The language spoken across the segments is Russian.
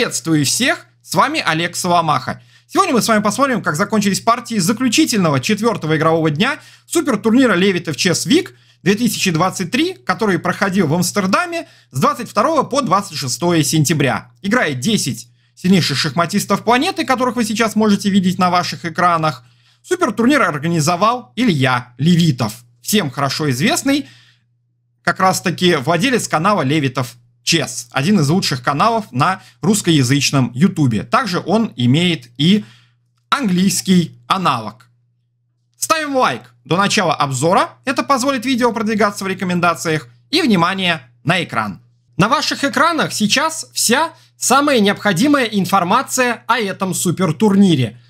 Приветствую всех, с вами Олег Соломаха. Сегодня мы с вами посмотрим, как закончились партии заключительного четвертого игрового дня супертурнира Левитов Чес Вик 2023, который проходил в Амстердаме с 22 по 26 сентября. Играет 10 сильнейших шахматистов планеты, которых вы сейчас можете видеть на ваших экранах. Супертурнир организовал Илья Левитов, всем хорошо известный, как раз таки владелец канала Левитов Чес, один из лучших каналов на русскоязычном ютубе. Также он имеет и английский аналог. Ставим лайк до начала обзора, это позволит видео продвигаться в рекомендациях, и внимание на экран. На ваших экранах сейчас вся самая необходимая информация о этом супертурнире.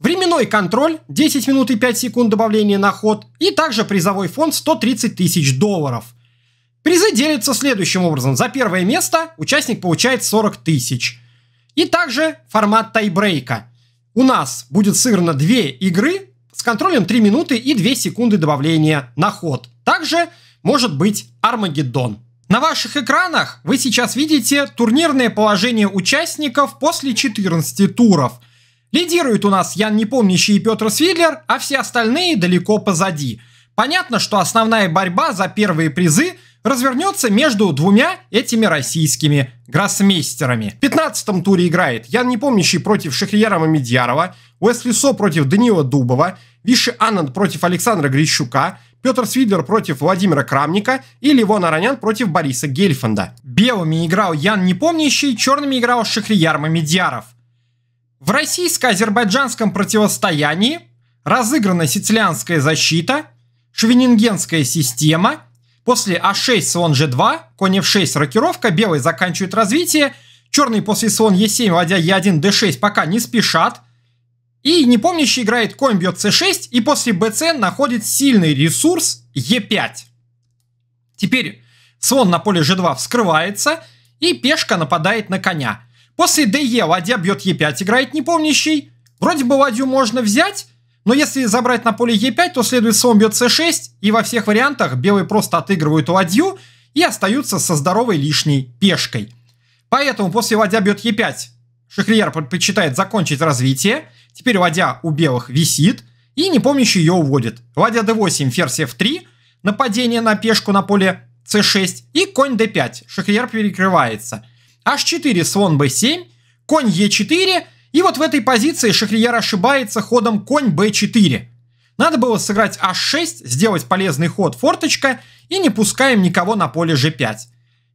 Временной контроль 10 минут и 5 секунд добавления на ход и также призовой фонд 130 тысяч долларов – Призы делятся следующим образом. За первое место участник получает 40 тысяч. И также формат тайбрейка. У нас будет сыграно две игры с контролем 3 минуты и 2 секунды добавления на ход. Также может быть Армагеддон. На ваших экранах вы сейчас видите турнирное положение участников после 14 туров. Лидирует у нас Ян Непомнящий и Петр Свидлер, а все остальные далеко позади. Понятно, что основная борьба за первые призы – развернется между двумя этими российскими гроссмейстерами. В 15 туре играет Ян Непомнящий против Шахрияра Мамедьярова, Уэсли Со против Данила Дубова, Виши Ананд против Александра Грищука, Петр Свидлер против Владимира Крамника и Ливон Аронян против Бориса Гельфанда. Белыми играл Ян Непомнящий, черными играл Шахрияр Мамедьяров. В российско-азербайджанском противостоянии разыграна сицилианская защита, швенингенская система – После А6 слон G2, конь F6 рокировка, белый заканчивает развитие, черный после слон Е7, ладья Е1, d 6 пока не спешат. И непомнящий играет конь бьет c 6 и после БЦ находит сильный ресурс e 5 Теперь слон на поле G2 вскрывается и пешка нападает на коня. После ДЕ ладья бьет e 5 играет непомнящий. Вроде бы ладью можно взять, но если забрать на поле Е5, то следует слон бьет С6, и во всех вариантах белые просто отыгрывают ладью и остаются со здоровой лишней пешкой. Поэтому после ладья бьет Е5 Шахрияр предпочитает закончить развитие, теперь ладья у белых висит, и не непомнящий ее уводит. Ладья d8, ферзь f3, нападение на пешку на поле c6 и конь d5, шахрияр перекрывается. h4, слон b7, конь e4, и вот в этой позиции Шахрияр ошибается ходом конь b4. Надо было сыграть h6, сделать полезный ход форточка и не пускаем никого на поле g5.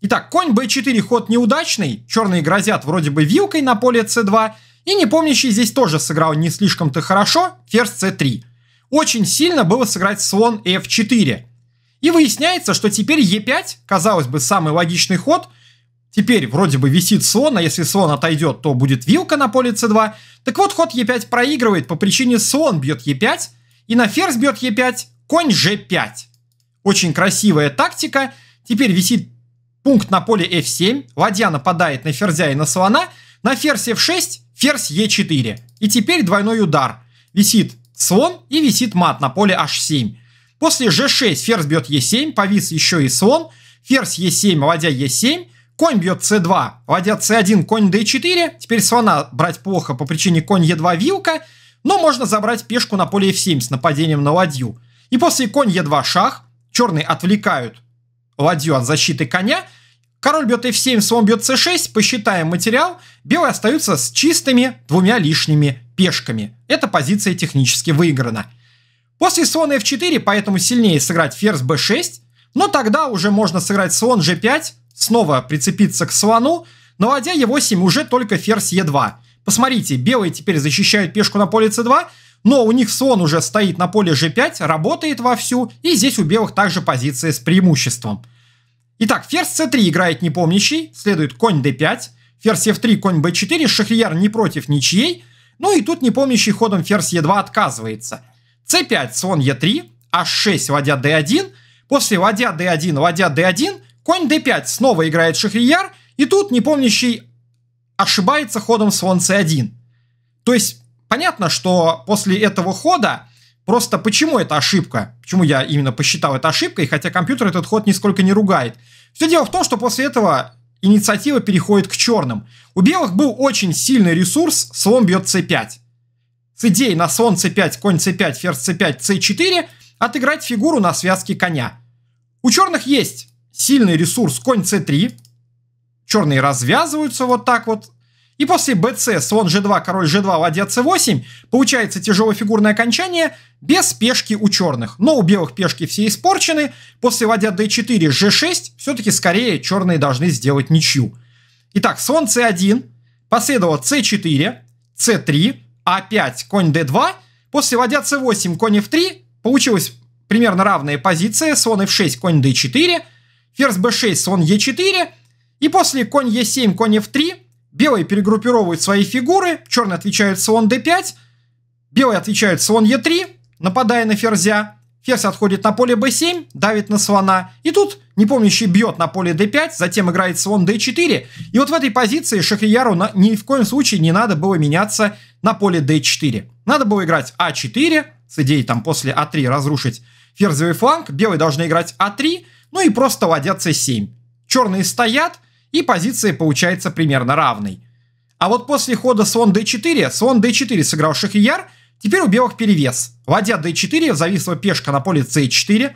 Итак, конь b4 ход неудачный, черные грозят вроде бы вилкой на поле c2, и непомнящий здесь тоже сыграл не слишком-то хорошо, ферзь c3. Очень сильно было сыграть слон f4. И выясняется, что теперь e5, казалось бы, самый логичный ход – Теперь вроде бы висит слон, а если слон отойдет, то будет вилка на поле c2. Так вот, ход e5 проигрывает по причине слон бьет e5, и на ферзь бьет e5, конь g5. Очень красивая тактика. Теперь висит пункт на поле f7, ладья нападает на ферзя и на слона, на ферзь f6, ферзь e4. И теперь двойной удар. Висит слон и висит мат на поле h7. После g6 ферзь бьет e7, повис еще и слон, ферзь e7, ладья e7, Конь бьет c2, ладья c1, конь d4. Теперь слона брать плохо по причине конь e2 вилка, но можно забрать пешку на поле f7 с нападением на ладью. И после конь e2 шах, черные отвлекают ладью от защиты коня, король бьет f7, слон бьет c6, посчитаем материал, белые остаются с чистыми двумя лишними пешками. Эта позиция технически выиграна. После слона f4, поэтому сильнее сыграть ферзь b6, но тогда уже можно сыграть слон g5, снова прицепиться к слону, наводя Е8 уже только ферзь Е2. Посмотрите, белые теперь защищают пешку на поле c 2 но у них слон уже стоит на поле G5, работает вовсю, и здесь у белых также позиция с преимуществом. Итак, ферзь c3 играет непомнящий, следует конь d5, ферзь f3, конь b4, шахрияр не против ничьей, ну и тут непомнящий ходом ферзь е 2 отказывается. c5, слон е 3 h6, а ладья d1, после ладья d1, ладья d1, Конь d5 снова играет шахрияр, и тут непомнящий ошибается ходом слон c1. То есть понятно, что после этого хода Просто почему это ошибка? Почему я именно посчитал это ошибкой, хотя компьютер этот ход нисколько не ругает? Все дело в том, что после этого инициатива переходит к черным. У белых был очень сильный ресурс, слон бьет c5. С идеей на слон c5, конь c5, ферзь c5, c4 отыграть фигуру на связке коня. У черных есть сильный ресурс конь c3. Черные развязываются вот так вот. И после bc, слон g2, король g2, ладья c8, получается тяжелое фигурное окончание без пешки у черных. Но у белых пешки все испорчены. После ладья d4, g6, все-таки скорее черные должны сделать ничью. Итак, слон c1, последовало c4, c3, a5, конь d2, после ладья c8, конь f3, получилась примерно равная позиция, слон f6, конь d4, ферзь b6, слон e4, и после конь e7, конь f3, белые перегруппировывают свои фигуры, черные отвечают слон d5, белые отвечают слон e3, нападая на ферзя, ферзь отходит на поле b7, давит на слона, и тут непомнящий бьет на поле d5, затем играет слон d4, и вот в этой позиции Шахрияру на, ни в коем случае не надо было меняться на поле d4. Надо было играть a4, а с идеей там после а3 разрушить ферзевый фланг, белые должны играть а3, ну и просто ладья c7. Черные стоят, и позиция получается примерно равной. А вот после хода слон d4, слон d4 сыграл шах теперь у белых перевес. Ладья d4, зависла пешка на поле c4,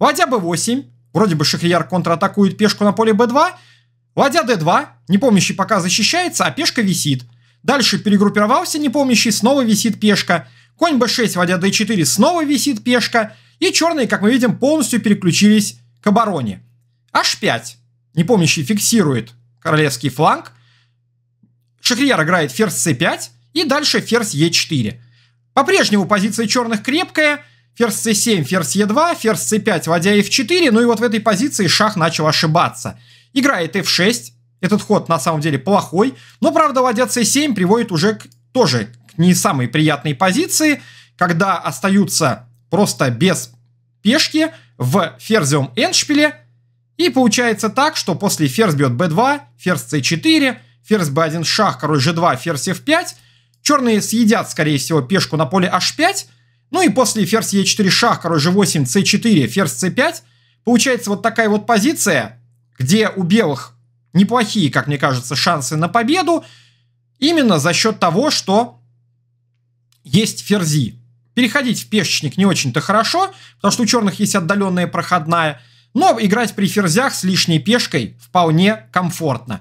ладья b8, вроде бы шах контратакует пешку на поле b2, ладья d2, непомнящий пока защищается, а пешка висит. Дальше перегруппировался непомнящий, снова висит пешка. Конь b6, ладья d4, снова висит пешка. И черные, как мы видим, полностью переключились к обороне. H5, Не непомнящий фиксирует королевский фланг. Шахрияр играет ферзь c5 и дальше ферзь e4. По-прежнему позиция черных крепкая. Ферзь c7, ферзь e2, ферзь c5, водя f4. Ну и вот в этой позиции шах начал ошибаться. Играет f6. Этот ход на самом деле плохой. Но, правда, водя c7 приводит уже к, тоже к не самой приятной позиции, когда остаются просто без пешки – в ферзевом эндшпиле. И получается так, что после ферзь бьет b2, ферзь c4, ферзь b1 шах, король g2, ферзь f5. Черные съедят, скорее всего, пешку на поле h5. Ну и после ферзь e4 шах, король g8, c4, ферзь c5. Получается вот такая вот позиция, где у белых неплохие, как мне кажется, шансы на победу. Именно за счет того, что есть ферзи. Переходить в пешечник не очень-то хорошо, потому что у черных есть отдаленная проходная, но играть при ферзях с лишней пешкой вполне комфортно.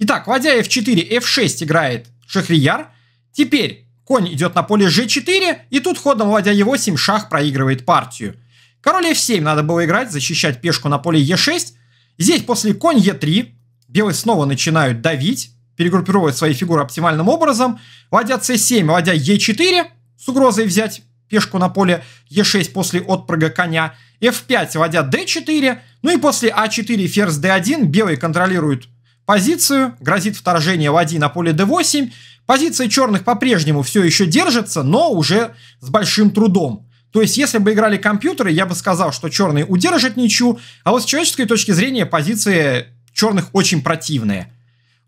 Итак, ладья f4, f6 играет шахрияр. Теперь конь идет на поле g4, и тут ходом ладья e8 шах проигрывает партию. Король f7 надо было играть, защищать пешку на поле e6. Здесь после конь e3 белые снова начинают давить, перегруппировывать свои фигуры оптимальным образом. Ладья c7, ладья e4 с угрозой взять пешку на поле Е6 после отпрыга коня, F5 вводя D4, ну и после А4 ферзь D1 белый контролирует позицию, грозит вторжение ладьи на поле d8. Позиция черных по-прежнему все еще держится, но уже с большим трудом. То есть, если бы играли компьютеры, я бы сказал, что черные удержат ничью, а вот с человеческой точки зрения позиция черных очень противная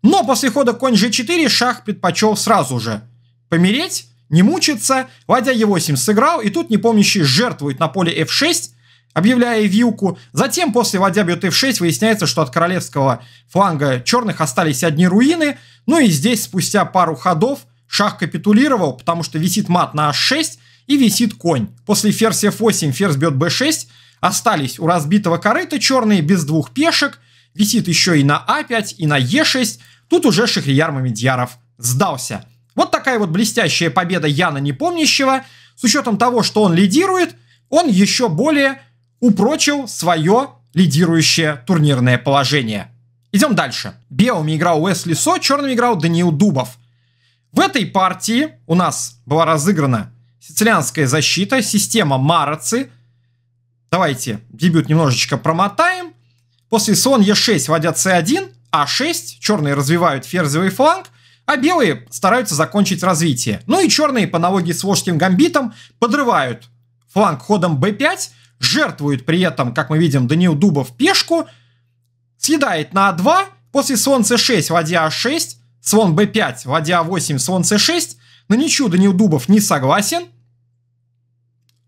Но после хода конь g4 шах предпочел сразу же помереть, не мучиться. Ладья Е8 сыграл, и тут непомнящий жертвует на поле F6, объявляя вилку. Затем после ладья бьет F6 выясняется, что от королевского фланга черных остались одни руины. Ну и здесь спустя пару ходов шах капитулировал, потому что висит мат на H6 и висит конь. После ферзь F8 ферзь бьет B6, остались у разбитого корыта черные без двух пешек, висит еще и на А5, и на Е6. Тут уже Шахрияр Мамедьяров сдался. Вот такая вот блестящая победа Яна Непомнящего. С учетом того, что он лидирует, он еще более упрочил свое лидирующее турнирное положение. Идем дальше. Белыми играл Уэсли Со, черными играл Даниил Дубов. В этой партии у нас была разыграна сицилианская защита, система Марацы. Давайте дебют немножечко промотаем. После слон Е6 вводят С1, А6, черные развивают ферзевый фланг, а белые стараются закончить развитие. Ну и черные, по аналогии с Волжским гамбитом, подрывают фланг ходом b5, жертвуют при этом, как мы видим, Даниил Дубов пешку, съедает на а2, после слон c6, ладья а6, слон b5, ладья а8, слон c6, на ничью Даниил Дубов не согласен,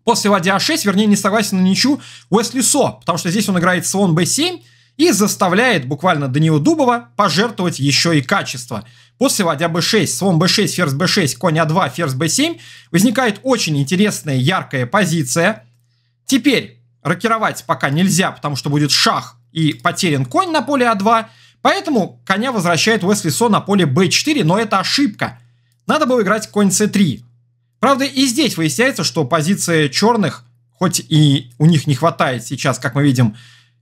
после ладья а6, вернее, не согласен на ничью Уэсли Со, потому что здесь он играет слон b7, и заставляет буквально Даниила Дубова пожертвовать еще и качество. После ладья b6, слон b6, ферзь b6, конь а2, ферзь b7 возникает очень интересная яркая позиция. Теперь рокировать пока нельзя, потому что будет шах и потерян конь на поле а2, поэтому коня возвращает Уэсли Со на поле b4, но это ошибка. Надо было играть конь c3. Правда, и здесь выясняется, что позиция черных, хоть и у них не хватает сейчас, как мы видим,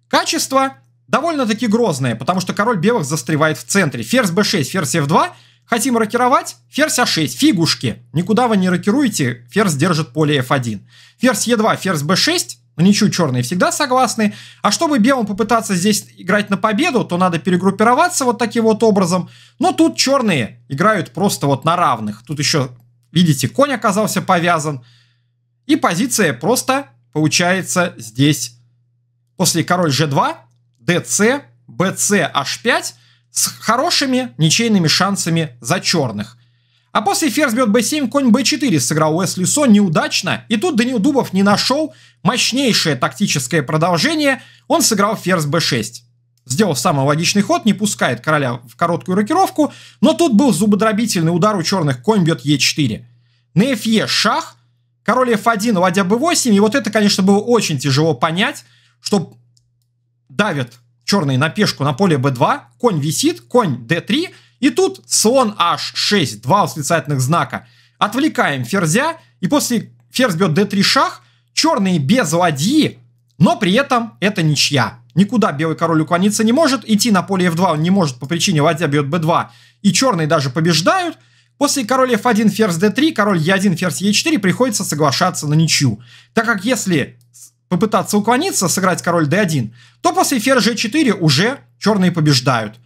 качества, довольно-таки грозные, потому что король белых застревает в центре. Ферзь b6, ферзь f2. Хотим рокировать? Ферзь a а 6 фигушки. Никуда вы не рокируете, ферзь держит поле f1. Ферзь e2, ферзь b6. Ну ничего, черные всегда согласны. А чтобы белым попытаться здесь играть на победу, то надо перегруппироваться вот таким вот образом. Но тут черные играют просто вот на равных. Тут еще, видите, конь оказался повязан. И позиция просто получается здесь после король g2 ДЦ, БЦ, H5 с хорошими ничейными шансами за черных. А после ферзь бьет b7, конь b4 сыграл Уэсли Со неудачно. И тут Данил Дубов не нашел мощнейшее тактическое продолжение. Он сыграл ферзь b6. Сделал самый логичный ход, не пускает короля в короткую рокировку. Но тут был зубодробительный удар у черных, конь бьет e4. На fe шах, король f1, ладья b8. И вот это, конечно, было очень тяжело понять, что давит черный на пешку на поле b2, конь висит, конь d3, и тут слон h6, два восклицательных знака. Отвлекаем ферзя, и после ферзь бьет d3 шах, черные без ладьи, но при этом это ничья. Никуда белый король уклониться не может, идти на поле f2 он не может по причине ладья бьет b2, и черные даже побеждают. После король f1, ферзь d3, король e1, ферзь e4 приходится соглашаться на ничью. Так как если попытаться уклониться, сыграть король d1, то после ферзь g4 уже черные побеждают.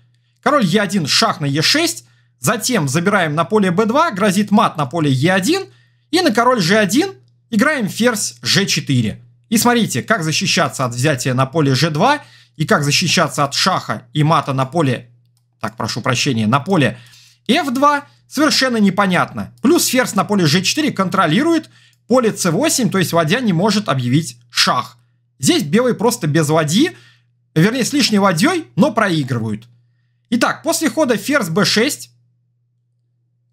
Король e1, шах на e6, затем забираем на поле b2, грозит мат на поле e1, и на король g1 играем ферзь g4. И смотрите, как защищаться от взятия на поле g2 и как защищаться от шаха и мата на поле, так, прошу прощения, на поле f2 совершенно непонятно. Плюс ферзь на поле g4 контролирует, поле c8, то есть ладья не может объявить шах. Здесь белые просто без ладьи, вернее с лишней ладьей, но проигрывают. Итак, после хода ферзь b6,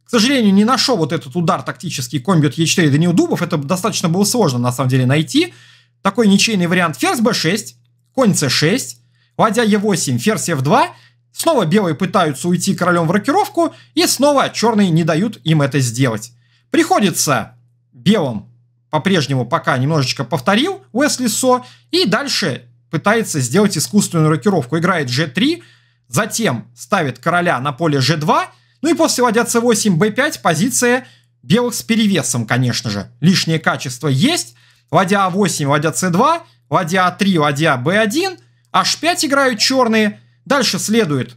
к сожалению, не нашел вот этот удар тактический конь бьет e4 Данил Дубов, это достаточно было сложно на самом деле найти. Такой ничейный вариант ферзь b6, конь c6, ладья e8, ферзь f2, снова белые пытаются уйти королем в рокировку, и снова черные не дают им это сделать. Приходится белым по-прежнему пока немножечко повторил Уэсли Со. И дальше пытается сделать искусственную рокировку. Играет G3, затем ставит короля на поле G2. Ну и после ладья C8, B5 позиция белых с перевесом, конечно же. Лишнее качество есть. Ладья a 8 ладья c 2 ладья a 3 ладья b 1 H5 играют черные. Дальше следует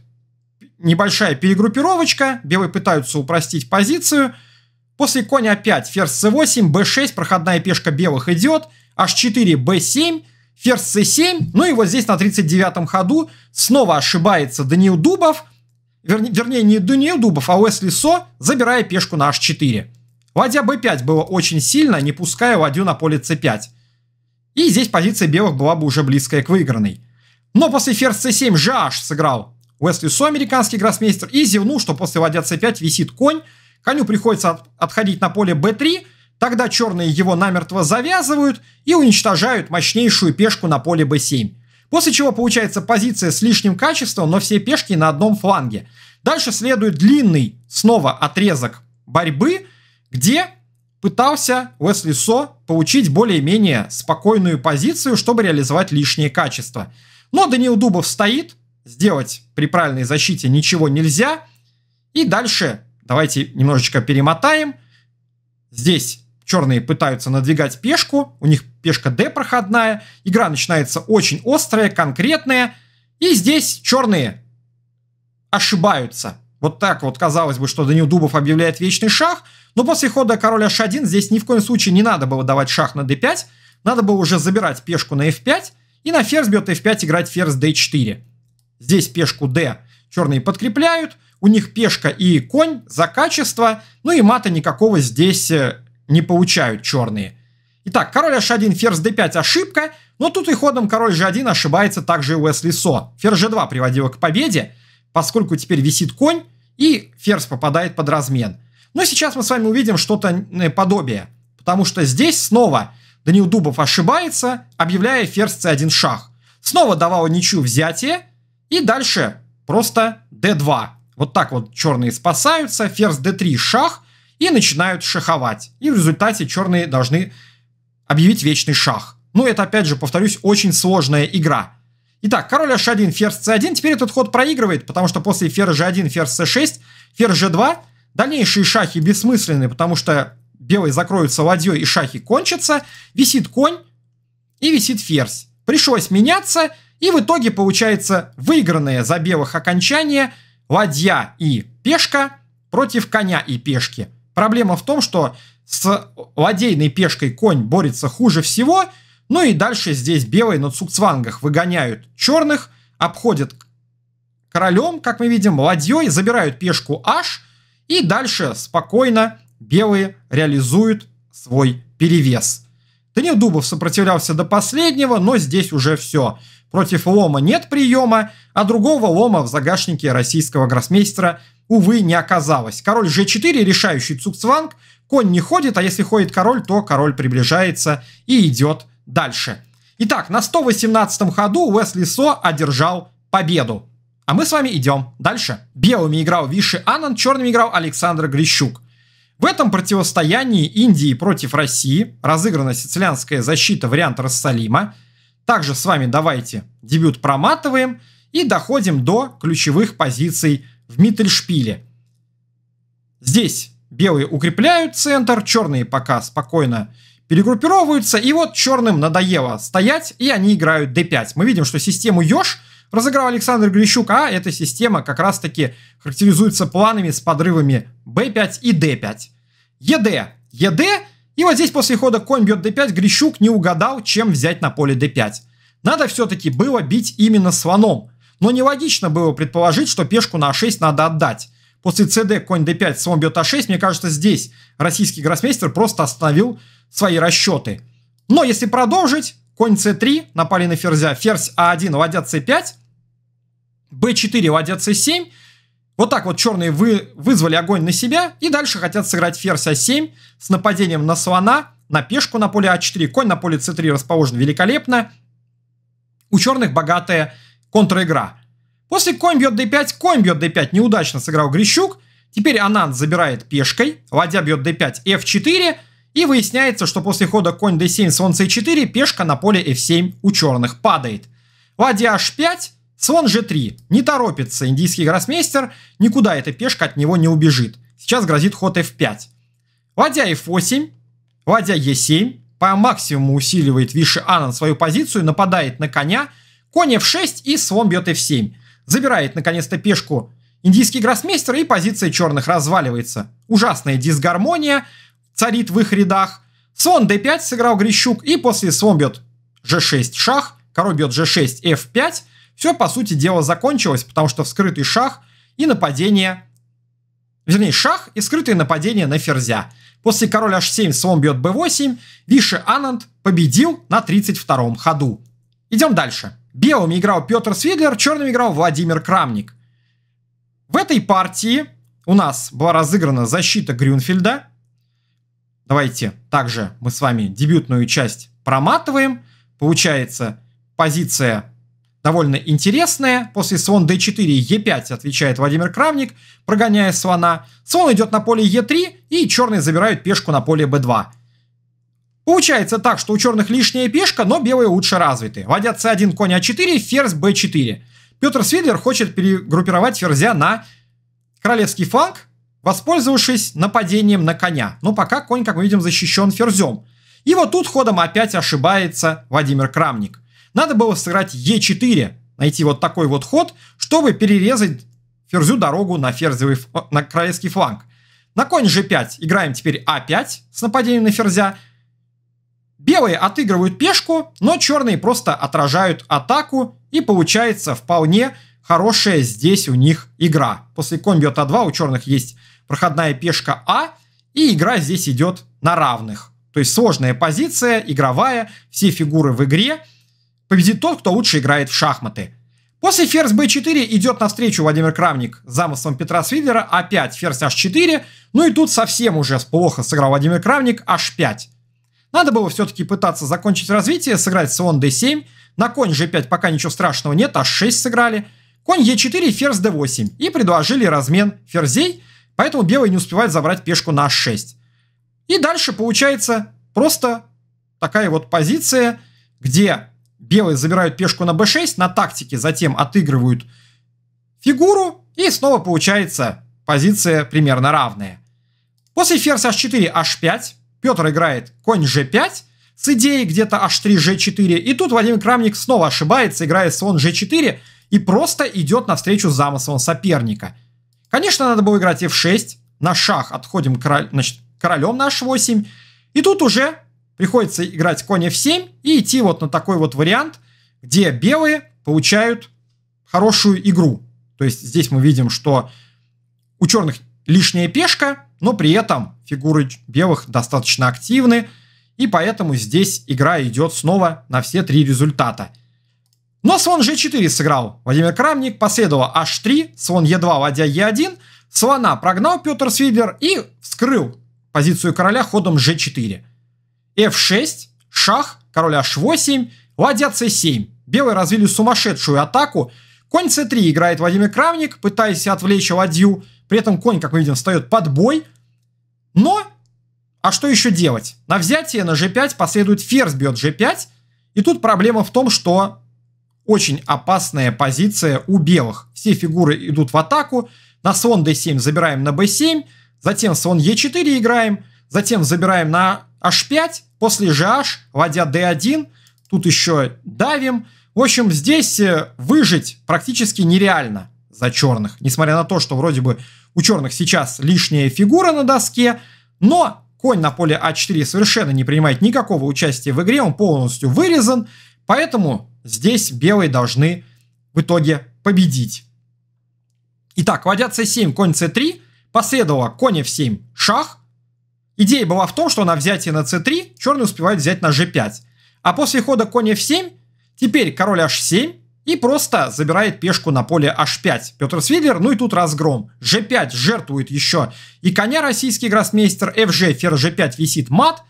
небольшая перегруппировочка. Белые пытаются упростить позицию. После коня опять ферзь c8, b6, проходная пешка белых идет, h4, b7, ферзь c7. Ну и вот здесь на 39-м ходу снова ошибается Даниил Дубов, верне, вернее не Даниил Дубов, а Уэсли Со, забирая пешку на h4. Ладья b5 было очень сильно, не пуская ладью на поле c5. И здесь позиция белых была бы уже близкая к выигранной. Но после ферзь c7 Жаш сыграл Уэсли Со, американский гроссмейстер, и зевнул, что после ладья c5 висит конь, Коню приходится от, отходить на поле b3, тогда черные его намертво завязывают и уничтожают мощнейшую пешку на поле b7. После чего получается позиция с лишним качеством, но все пешки на одном фланге. Дальше следует длинный снова отрезок борьбы, где пытался Уэсли Со получить более-менее спокойную позицию, чтобы реализовать лишнее качество. Но Даниил Дубов стоит, сделать при правильной защите ничего нельзя. И дальше Давайте немножечко перемотаем. Здесь черные пытаются надвигать пешку, у них пешка D проходная, игра начинается очень острая, конкретная, и здесь черные ошибаются. Вот так вот казалось бы, что Данил Дубов объявляет вечный шах, но после хода короля h1 здесь ни в коем случае не надо было давать шах на d5, надо было уже забирать пешку на f5 и на ферзь бьет f5 играть ферзь d4. Здесь пешку d черные подкрепляют, у них пешка и конь за качество, ну и мата никакого здесь э, не получают черные. Итак, король h1, ферзь d5 ошибка, но тут и ходом король g1 ошибается также Уэсли Со. Ферзь g2 приводила к победе, поскольку теперь висит конь, и ферзь попадает под размен. Но сейчас мы с вами увидим что-то э, подобие, потому что здесь снова Данил Дубов ошибается, объявляя ферзь c1 шах. Снова давал ничью взятие, и дальше просто d2. Вот так вот черные спасаются, ферзь d3 шах, и начинают шаховать. И в результате черные должны объявить вечный шах. Ну, это, опять же, повторюсь, очень сложная игра. Итак, король h1, ферзь c1. Теперь этот ход проигрывает, потому что после ферзь g1, ферзь c6, ферзь g2. Дальнейшие шахи бессмысленны, потому что белые закроются ладьей и шахи кончатся. Висит конь и висит ферзь. Пришлось меняться, и в итоге получается выигранное за белых окончание – ладья и пешка против коня и пешки. Проблема в том, что с ладейной пешкой конь борется хуже всего, ну и дальше здесь белые на цукцвангах выгоняют черных, обходят королем, как мы видим, ладьей, забирают пешку h, и дальше спокойно белые реализуют свой перевес. Данил Дубов сопротивлялся до последнего, но здесь уже все. Против лома нет приема, а другого лома в загашнике российского гроссмейстера, увы, не оказалось. Король g4, решающий цукцванг, конь не ходит, а если ходит король, то король приближается и идет дальше. Итак, на 118 ходу Уэсли Со одержал победу. А мы с вами идем дальше. Белыми играл Виши Анан, черными играл Александр Грищук. В этом противостоянии Индии против России разыграна сицилианская защита варианта Рассалима – также с вами давайте дебют проматываем и доходим до ключевых позиций в Миттельшпиле. Здесь белые укрепляют центр, черные пока спокойно перегруппировываются. И вот черным надоело стоять, и они играют d5. Мы видим, что систему Ёж разыграл Александр Грищук, а эта система как раз-таки характеризуется планами с подрывами b5 и d5. ЕД. ЕД и вот здесь после хода конь бьет d5 Грищук не угадал, чем взять на поле d5. Надо все-таки было бить именно слоном. Но нелогично было предположить, что пешку на a6 а надо отдать. После cd конь d5 слон бьет a6, а мне кажется, здесь российский гроссмейстер просто остановил свои расчеты. Но если продолжить, конь c3, напали на ферзя, ферзь a1, ладья c5, b4, ладья c7, вот так вот черные вы, вызвали огонь на себя и дальше хотят сыграть ферзь А7 с нападением на слона, на пешку на поле А4, конь на поле С3 расположен великолепно. У черных богатая контр-игра. После конь бьет d5, конь бьет d5, неудачно сыграл Грищук. Теперь Анан забирает пешкой, ладья бьет d5, f4. И выясняется, что после хода конь d7, слон c4, пешка на поле f7 у черных падает. Ладья h5, Слон g3. Не торопится индийский гроссмейстер, никуда эта пешка от него не убежит. Сейчас грозит ход f5. Ладья f8, ладья e7. По максимуму усиливает Виши Анан свою позицию, нападает на коня. Конь f6 и слон бьет f7. Забирает наконец-то пешку индийский гроссмейстер и позиция черных разваливается. Ужасная дисгармония царит в их рядах. Слон d5 сыграл Грищук и после слон бьет g6 шах, король бьет g6, f5. Все, по сути дела, закончилось, потому что вскрытый шах и нападение... Вернее, шах и скрытое нападение на ферзя. После короля h7 слон бьет b8, Виши Ананд победил на 32-м ходу. Идем дальше. Белыми играл Петр Свидлер, черным играл Владимир Крамник. В этой партии у нас была разыграна защита Грюнфельда. Давайте также мы с вами дебютную часть проматываем. Получается позиция довольно интересное. После слон d4 и e5 отвечает Владимир Крамник, прогоняя слона. Слон идет на поле e3, и черные забирают пешку на поле b2. Получается так, что у черных лишняя пешка, но белые лучше развиты. Ладья c1, конь a а 4 ферзь b4. Петр Свидлер хочет перегруппировать ферзя на королевский фланг, воспользовавшись нападением на коня. Но пока конь, как мы видим, защищен ферзем. И вот тут ходом опять ошибается Владимир Крамник. Надо было сыграть Е4, найти вот такой вот ход, чтобы перерезать ферзю дорогу на, ферзевый, на королевский фланг. На конь G5 играем теперь А5 с нападением на ферзя. Белые отыгрывают пешку, но черные просто отражают атаку, и получается вполне хорошая здесь у них игра. После конь бьет А2 у черных есть проходная пешка А, и игра здесь идет на равных. То есть сложная позиция, игровая, все фигуры в игре – Победит тот, кто лучше играет в шахматы. После ферзь b4 идет навстречу Владимир Крамник с замыслом Петра Свидлера. Опять ферзь h4. Ну и тут совсем уже плохо сыграл Владимир Крамник h5. Надо было все-таки пытаться закончить развитие, сыграть слон d7. На конь g5 пока ничего страшного нет, h6 сыграли. Конь e4, ферзь d8. И предложили размен ферзей, поэтому белый не успевает забрать пешку на h6. И дальше получается просто такая вот позиция, где белые забирают пешку на b6, на тактике затем отыгрывают фигуру, и снова получается позиция примерно равная. После ферзь h4, h5, Петр играет конь g5 с идеей где-то h3, g4, и тут Владимир Крамник снова ошибается, играет слон g4 и просто идет навстречу замыслам соперника. Конечно, надо было играть f6, на шах отходим король, значит, королем на h8, и тут уже Приходится играть коня в 7 и идти вот на такой вот вариант, где белые получают хорошую игру. То есть здесь мы видим, что у черных лишняя пешка, но при этом фигуры белых достаточно активны, и поэтому здесь игра идет снова на все три результата. Но слон g4 сыграл. Владимир Крамник последовал h3, слон e2, ладья e1, слона прогнал Петр Свидлер и вскрыл позицию короля ходом g4 f6, шах, король h8, ладья c7. Белые развили сумасшедшую атаку. Конь c3 играет Владимир Кравник, пытаясь отвлечь ладью. При этом конь, как мы видим, встает под бой. Но, а что еще делать? На взятие на g5 последует ферзь бьет g5. И тут проблема в том, что очень опасная позиция у белых. Все фигуры идут в атаку. На слон d7 забираем на b7. Затем слон e4 играем. Затем забираем на H5, после GH, ладья D1, тут еще давим. В общем, здесь э, выжить практически нереально за черных. Несмотря на то, что вроде бы у черных сейчас лишняя фигура на доске, но конь на поле А4 совершенно не принимает никакого участия в игре, он полностью вырезан, поэтому здесь белые должны в итоге победить. Итак, ладья c7, конь c3, последовало конь f7, шах, Идея была в том, что на взятие на c3 черный успевает взять на g5. А после хода конь f7, теперь король h7 и просто забирает пешку на поле h5. Петр Свидлер, ну и тут разгром. g5 жертвует еще и коня российский гроссмейстер, fg, ферзь g5 висит мат,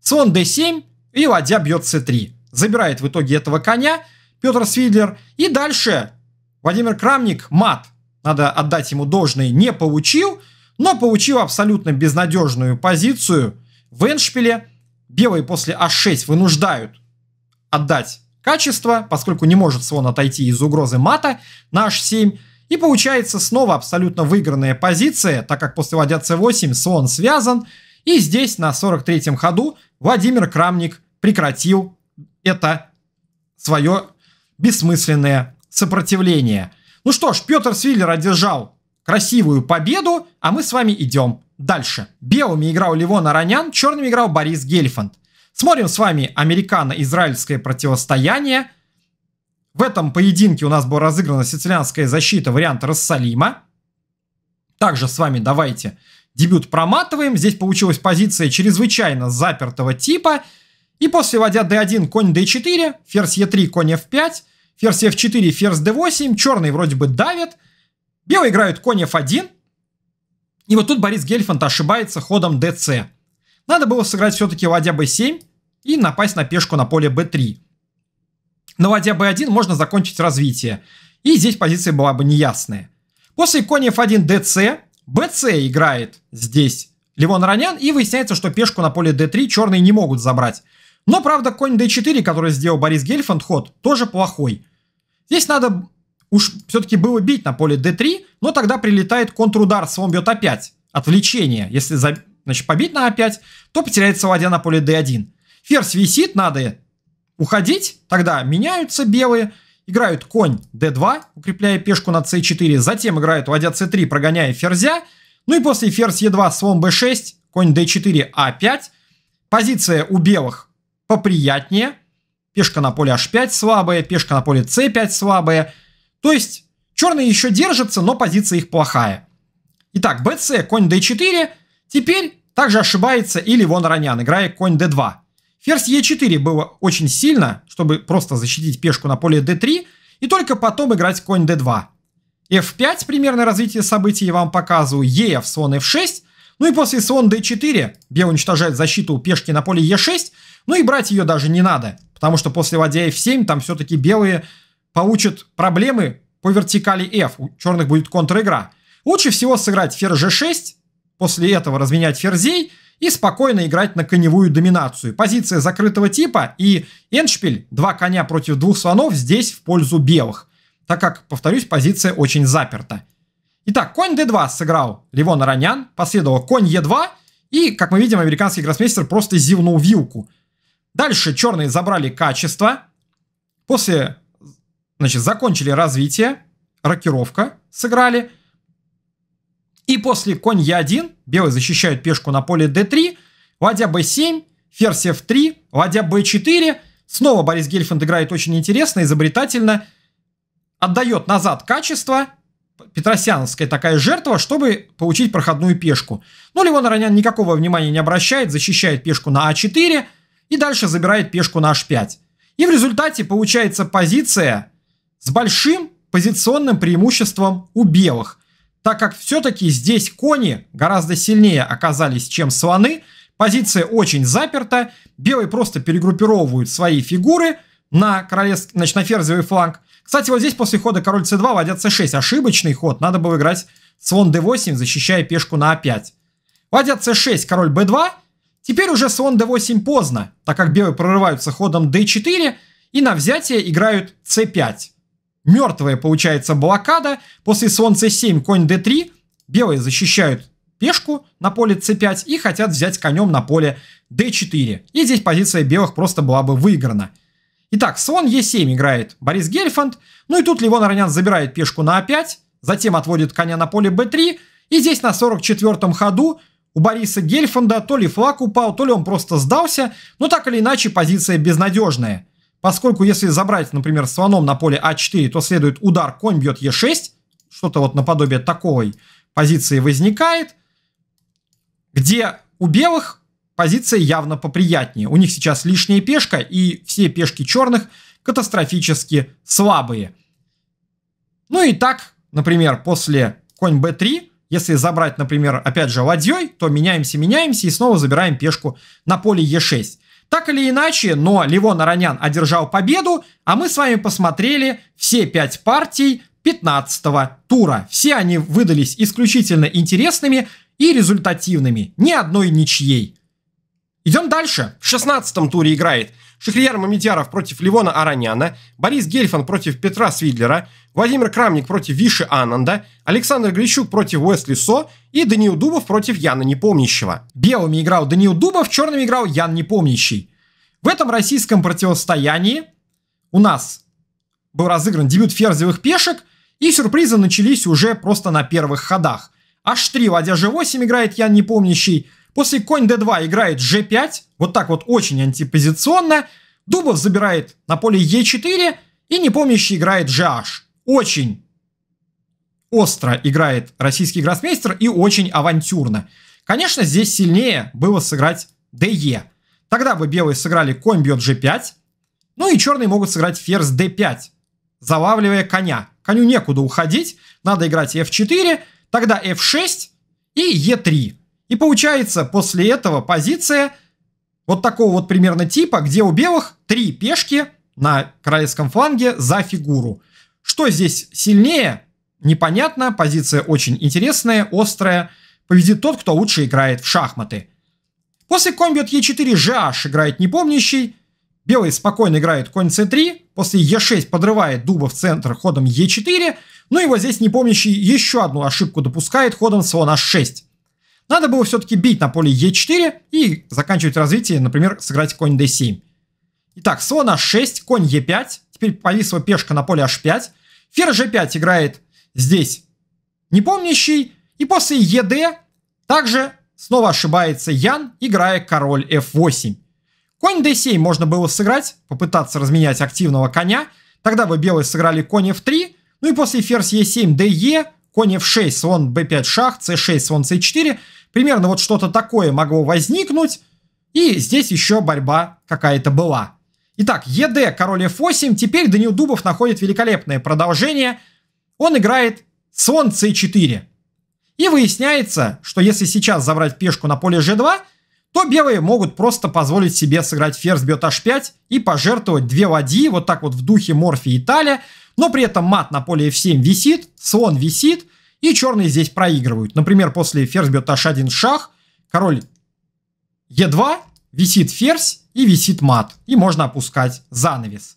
слон d7 и ладья бьет c3. Забирает в итоге этого коня Петр Свидлер. И дальше Владимир Крамник мат, надо отдать ему должное, не получил – но получив абсолютно безнадежную позицию, в эндшпиле белые после А6 вынуждают отдать качество, поскольку не может слон отойти из угрозы мата на h7. И получается снова абсолютно выигранная позиция, так как после ладья c8 слон связан. И здесь на 43-м ходу Владимир Крамник прекратил это свое бессмысленное сопротивление. Ну что ж, Петр Свиллер одержал красивую победу, а мы с вами идем дальше. Белыми играл Левон Аронян, черными играл Борис Гельфанд. Смотрим с вами американо-израильское противостояние. В этом поединке у нас была разыграна сицилианская защита вариант Рассалима. Также с вами давайте дебют проматываем. Здесь получилась позиция чрезвычайно запертого типа. И после вводя d1, конь d4, ферзь e3, конь f5, ферзь f4, ферзь d8, черный вроде бы давит – Белые играют конь f1. И вот тут Борис Гельфанд ошибается ходом dc. Надо было сыграть все-таки ладья b7 и напасть на пешку на поле b3. На ладья b1 можно закончить развитие. И здесь позиция была бы неясная. После конь f1 dc, bc играет здесь Левон Ронян, и выясняется, что пешку на поле d3 черные не могут забрать. Но, правда, конь d4, который сделал Борис Гельфанд ход, тоже плохой. Здесь надо уж все-таки было бить на поле d3, но тогда прилетает контрудар, слон бьет опять. Отвлечение. Если за... значит, побить на а5, то потеряется ладья на поле d1. Ферзь висит, надо уходить. Тогда меняются белые. Играют конь d2, укрепляя пешку на c4. Затем играют ладья c3, прогоняя ферзя. Ну и после ферзь e2, слон b6, конь d4, а5. Позиция у белых поприятнее. Пешка на поле h5 слабая, пешка на поле c5 слабая. То есть черные еще держатся, но позиция их плохая. Итак, bc, конь d4. Теперь также ошибается и Ливон Ронян, играя конь d2. Ферзь e4 было очень сильно, чтобы просто защитить пешку на поле d3, и только потом играть конь d2. f5 примерное развитие событий я вам показываю, ef, слон f6, ну и после слон d4 бе уничтожает защиту пешки на поле e6, ну и брать ее даже не надо, потому что после ладья f7 там все-таки белые получит проблемы по вертикали f. У черных будет контр-игра. Лучше всего сыграть ферзь g6, после этого разменять ферзей и спокойно играть на коневую доминацию. Позиция закрытого типа и эндшпиль, два коня против двух слонов, здесь в пользу белых. Так как, повторюсь, позиция очень заперта. Итак, конь d2 сыграл ливон Аранян, последовал конь e2, и, как мы видим, американский гроссмейстер просто зевнул вилку. Дальше черные забрали качество. После Значит, закончили развитие, рокировка сыграли. И после конь Е1, белые защищают пешку на поле d3, ладья b7, ферзь f3, ладья b4. Снова Борис Гельфанд играет очень интересно, изобретательно. Отдает назад качество, петросяновская такая жертва, чтобы получить проходную пешку. Ну, Левон Ронян никакого внимания не обращает, защищает пешку на а4 и дальше забирает пешку на h5. И в результате получается позиция с большим позиционным преимуществом у белых, так как все-таки здесь кони гораздо сильнее оказались, чем слоны, позиция очень заперта, белые просто перегруппировывают свои фигуры на, королевск... Значит, на ферзевый фланг. Кстати, вот здесь после хода король c2, ладья c6, ошибочный ход, надо было играть слон d8, защищая пешку на a5. Ладья c6, король b2, теперь уже слон d8 поздно, так как белые прорываются ходом d4 и на взятие играют c5. Мертвая получается блокада. После солнце 7 конь d3. Белые защищают пешку на поле c5 и хотят взять конем на поле d4. И здесь позиция белых просто была бы выиграна. Итак, слон e7 играет Борис Гельфанд. Ну и тут Левон Арнян забирает пешку на a5. А затем отводит коня на поле b3. И здесь на 44-м ходу у Бориса Гельфанда то ли флаг упал, то ли он просто сдался. Но так или иначе позиция безнадежная. Поскольку если забрать, например, слоном на поле А4, то следует удар, конь бьет Е6. Что-то вот наподобие такой позиции возникает. Где у белых позиция явно поприятнее. У них сейчас лишняя пешка, и все пешки черных катастрофически слабые. Ну и так, например, после конь b3, если забрать, например, опять же ладьей, то меняемся, меняемся и снова забираем пешку на поле e6. Так или иначе, но Левон Аронян одержал победу, а мы с вами посмотрели все пять партий 15 тура. Все они выдались исключительно интересными и результативными, ни одной ничьей. Идем дальше. В 16 туре играет Шахрияр Мамедьяров против Ливона Араняна, Борис Гельфан против Петра Свидлера, Владимир Крамник против Виши Ананда, Александр Грищук против Уэсли Со и Даниил Дубов против Яна Непомнящего. Белыми играл Даниил Дубов, черными играл Ян Непомнящий. В этом российском противостоянии у нас был разыгран дебют ферзевых пешек, и сюрпризы начались уже просто на первых ходах. H3 ладья G8 играет Ян Непомнящий, После конь d2 играет g5, вот так вот очень антипозиционно. Дубов забирает на поле e4 и непомнящий играет gh. Очень остро играет российский гроссмейстер и очень авантюрно. Конечно, здесь сильнее было сыграть DE. Тогда бы белые сыграли конь бьет G5, ну и черные могут сыграть ферзь D5, залавливая коня. Коню некуда уходить, надо играть F4, тогда F6 и E3. И получается после этого позиция вот такого вот примерно типа, где у белых три пешки на королевском фланге за фигуру. Что здесь сильнее? Непонятно, позиция очень интересная, острая. Победит тот, кто лучше играет в шахматы. После конь Е4, Жаш играет непомнящий. Белый спокойно играет конь c3, после е 6 подрывает дуба в центр ходом е 4 ну и вот здесь непомнящий еще одну ошибку допускает ходом слон h6. Надо было все-таки бить на поле Е4 и заканчивать развитие, например, сыграть конь d7. Итак, слон h6, конь e5, теперь повисла пешка на поле h5, ферзь g5 играет здесь непомнящий, и после ед также снова ошибается Ян, играя король f8. Конь d7 можно было сыграть, попытаться разменять активного коня, тогда бы белые сыграли конь f3, ну и после ферзь e7 de, конь f6, слон b5 шах, c6, слон c4. Примерно вот что-то такое могло возникнуть. И здесь еще борьба какая-то была. Итак, ЕД, король f8. Теперь Данил Дубов находит великолепное продолжение. Он играет слон c4. И выясняется, что если сейчас забрать пешку на поле g2, то белые могут просто позволить себе сыграть ферзь бьет h5 и пожертвовать две ладьи, вот так вот в духе Морфи и Таля, но при этом мат на поле f7 висит, слон висит, и черные здесь проигрывают. Например, после ферзь бьет h1 шах, король e2, висит ферзь и висит мат. И можно опускать занавес.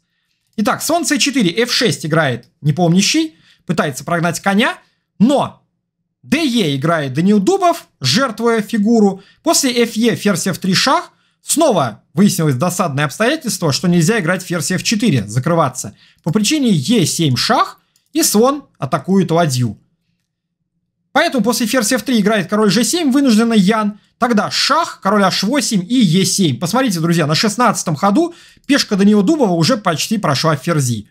Итак, слон c4, f6 играет непомнящий, пытается прогнать коня, но ДЕ играет Данил Дубов, жертвуя фигуру. После ФЕ ферзь F3 шах, Снова выяснилось досадное обстоятельство, что нельзя играть в версии f4, закрываться. По причине e7 шах и слон атакует ладью. Поэтому после ферзь f3 играет король g7, вынужденный Ян. Тогда шах, король h8 и e7. Посмотрите, друзья, на 16 ходу пешка Данила Дубова уже почти прошла ферзи.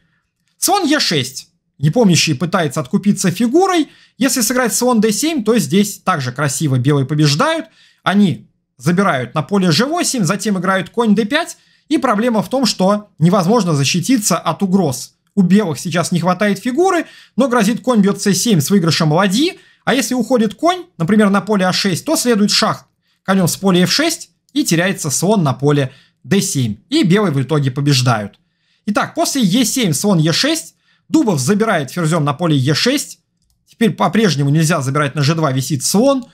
Слон e6. Непомнящий пытается откупиться фигурой. Если сыграть слон d7, то здесь также красиво белые побеждают. Они забирают на поле g8, затем играют конь d5, и проблема в том, что невозможно защититься от угроз. У белых сейчас не хватает фигуры, но грозит конь бьет c7 с выигрышем ладьи, а если уходит конь, например, на поле a а 6 то следует шах конем с поля f6 и теряется слон на поле d7. И белые в итоге побеждают. Итак, после e7 слон e6, Дубов забирает ферзем на поле e6. Теперь по-прежнему нельзя забирать на g2, висит слон.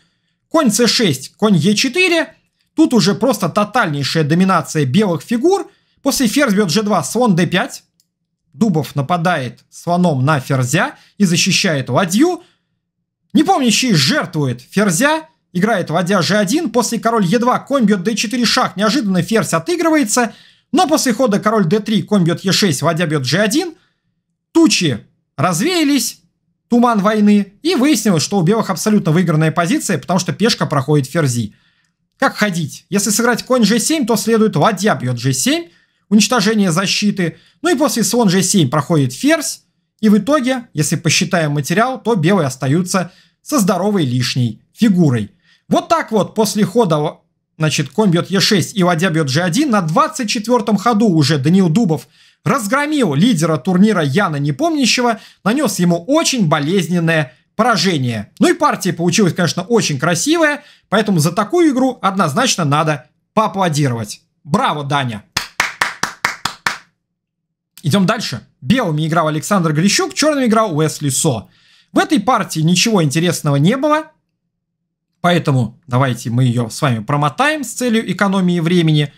Конь c6, конь e4, Тут уже просто тотальнейшая доминация белых фигур. После ферзь бьет g2, слон d5. Дубов нападает слоном на ферзя и защищает ладью. помнящий жертвует ферзя, играет ладья g1. После король e2, конь бьет d4, шах. Неожиданно ферзь отыгрывается. Но после хода король d3, конь бьет e6, ладья бьет g1. Тучи развеялись, туман войны. И выяснилось, что у белых абсолютно выигранная позиция, потому что пешка проходит ферзи. Как ходить? Если сыграть конь g7, то следует ладья бьет g7, уничтожение защиты. Ну и после слон g7 проходит ферзь. И в итоге, если посчитаем материал, то белые остаются со здоровой лишней фигурой. Вот так вот после хода значит, конь бьет e 6 и ладья бьет G1. На 24-м ходу уже Данил Дубов разгромил лидера турнира Яна Непомнящего, нанес ему очень болезненное поражение. Ну и партия получилась, конечно, очень красивая. Поэтому за такую игру однозначно надо поаплодировать. Браво, Даня! Идем дальше. Белыми играл Александр Грищук, черными играл Уэсли Со. В этой партии ничего интересного не было, поэтому давайте мы ее с вами промотаем с целью экономии времени.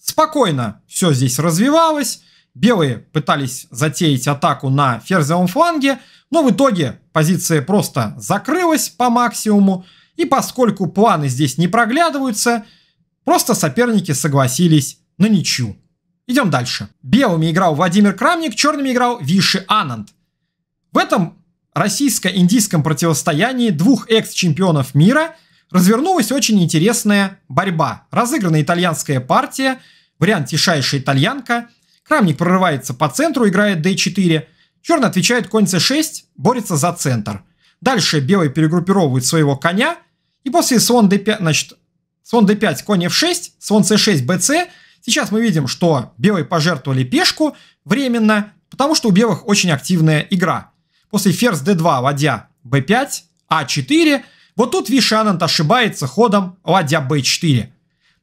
Спокойно все здесь развивалось. Белые пытались затеять атаку на ферзевом фланге, но в итоге позиция просто закрылась по максимуму и поскольку планы здесь не проглядываются, просто соперники согласились на ничью. Идем дальше. Белыми играл Владимир Крамник, черными играл Виши Ананд. В этом российско-индийском противостоянии двух экс-чемпионов мира развернулась очень интересная борьба. Разыграна итальянская партия, вариант тишайшая итальянка. Крамник прорывается по центру, играет d4. Черный отвечает конь c6, борется за центр. Дальше белый перегруппировывает своего коня, и после слон d5, значит, слон d5, конь f6, слон c6, bc. Сейчас мы видим, что белые пожертвовали пешку временно, потому что у белых очень активная игра. После ферзь d2, ладья b5, а4. Вот тут Вишанант ошибается ходом ладья b4.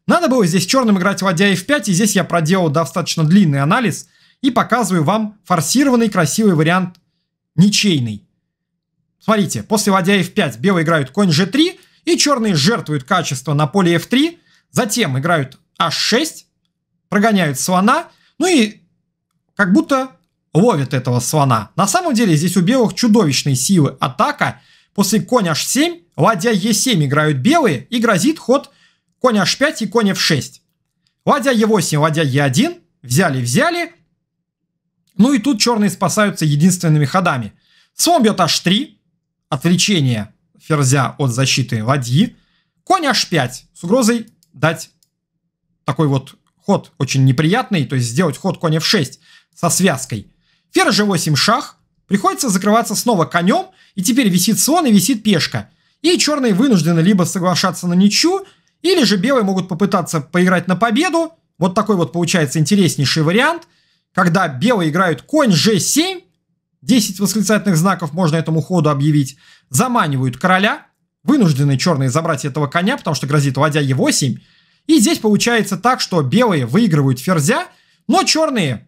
Надо было здесь черным играть ладья f5, и здесь я проделал достаточно длинный анализ и показываю вам форсированный красивый вариант ничейный. Смотрите, после ладья f5 белые играют конь g3, и черные жертвуют качество на поле f3, затем играют h6, прогоняют слона, ну и как будто ловят этого слона. На самом деле здесь у белых чудовищные силы атака. После конь h7, ладья e7 играют белые и грозит ход конь h5 и конь f6. Ладья e8, ладья e1, взяли-взяли. Ну и тут черные спасаются единственными ходами. Слон бьет h3, отвлечение ферзя от защиты ладьи. Конь h5 с угрозой дать такой вот ход очень неприятный, то есть сделать ход конь f6 со связкой. Ферзь g8 шах, приходится закрываться снова конем, и теперь висит слон и висит пешка. И черные вынуждены либо соглашаться на ничью, или же белые могут попытаться поиграть на победу. Вот такой вот получается интереснейший вариант, когда белые играют конь g7, 10 восклицательных знаков можно этому ходу объявить. Заманивают короля, вынуждены черные забрать этого коня, потому что грозит ладья Е8. И здесь получается так, что белые выигрывают ферзя, но черные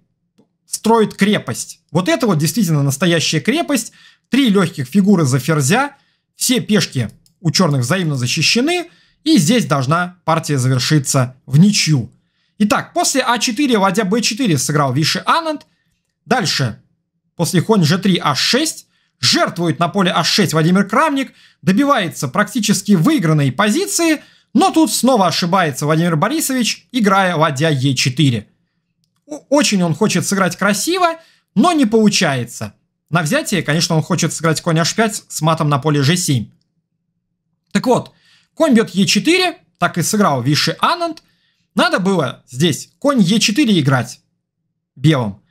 строят крепость. Вот это вот действительно настоящая крепость. Три легких фигуры за ферзя, все пешки у черных взаимно защищены, и здесь должна партия завершиться в ничью. Итак, после А4 ладья b4 сыграл Виши Ананд. Дальше после конь g3, h6, жертвует на поле h6 а Владимир Крамник, добивается практически выигранной позиции, но тут снова ошибается Владимир Борисович, играя ладья e4. Очень он хочет сыграть красиво, но не получается. На взятие, конечно, он хочет сыграть конь h5 с матом на поле g7. Так вот, конь бьет e4, так и сыграл Виши Ананд. Надо было здесь конь e4 играть белым.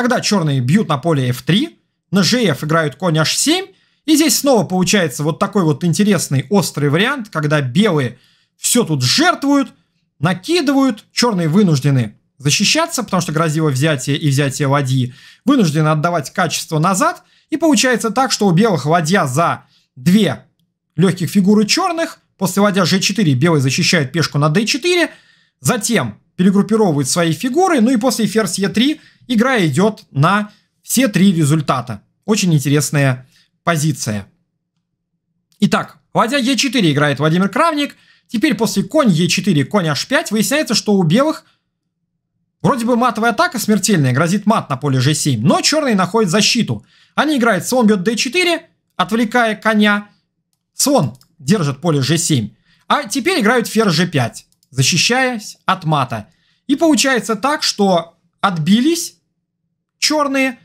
Тогда черные бьют на поле f3, на gf играют конь h7, и здесь снова получается вот такой вот интересный острый вариант, когда белые все тут жертвуют, накидывают, черные вынуждены защищаться, потому что грозило взятие и взятие ладьи, вынуждены отдавать качество назад, и получается так, что у белых ладья за две легких фигуры черных, после ладья g4 белый защищает пешку на d4, затем перегруппировывает свои фигуры. Ну и после ферзь Е3 игра идет на все три результата. Очень интересная позиция. Итак, ладья Е4 играет Владимир Кравник. Теперь после конь Е4, конь H5 выясняется, что у белых Вроде бы матовая атака смертельная, грозит мат на поле g7, но черные находят защиту. Они играют слон бьет d4, отвлекая коня. Слон держит поле g7. А теперь играют ферзь g5 защищаясь от мата. И получается так, что отбились черные,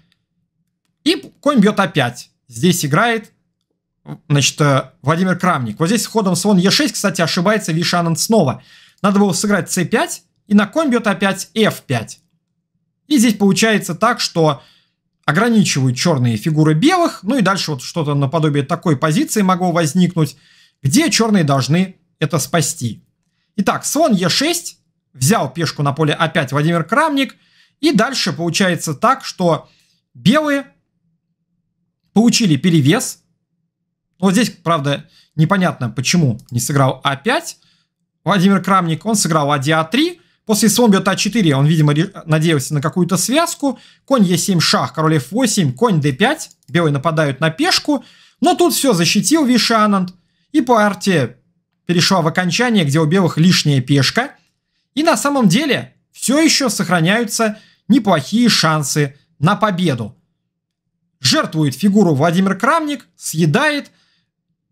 и конь бьет опять. Здесь играет, значит, э, Владимир Крамник. Вот здесь с ходом слон Е6, кстати, ошибается Вишанан снова. Надо было сыграть С5, и на конь бьет опять F5. И здесь получается так, что ограничивают черные фигуры белых, ну и дальше вот что-то наподобие такой позиции могло возникнуть, где черные должны это спасти. Итак, слон Е6, взял пешку на поле а5 Владимир Крамник. И дальше получается так, что белые получили перевес. Вот здесь, правда, непонятно, почему не сыграл А5. Владимир Крамник, он сыграл ладья А3. После слон бьет А4, он, видимо, надеялся на какую-то связку. Конь Е7, шах, король F8, конь D5. Белые нападают на пешку. Но тут все защитил Вишананд. И по арте перешла в окончание, где у белых лишняя пешка. И на самом деле все еще сохраняются неплохие шансы на победу. Жертвует фигуру Владимир Крамник, съедает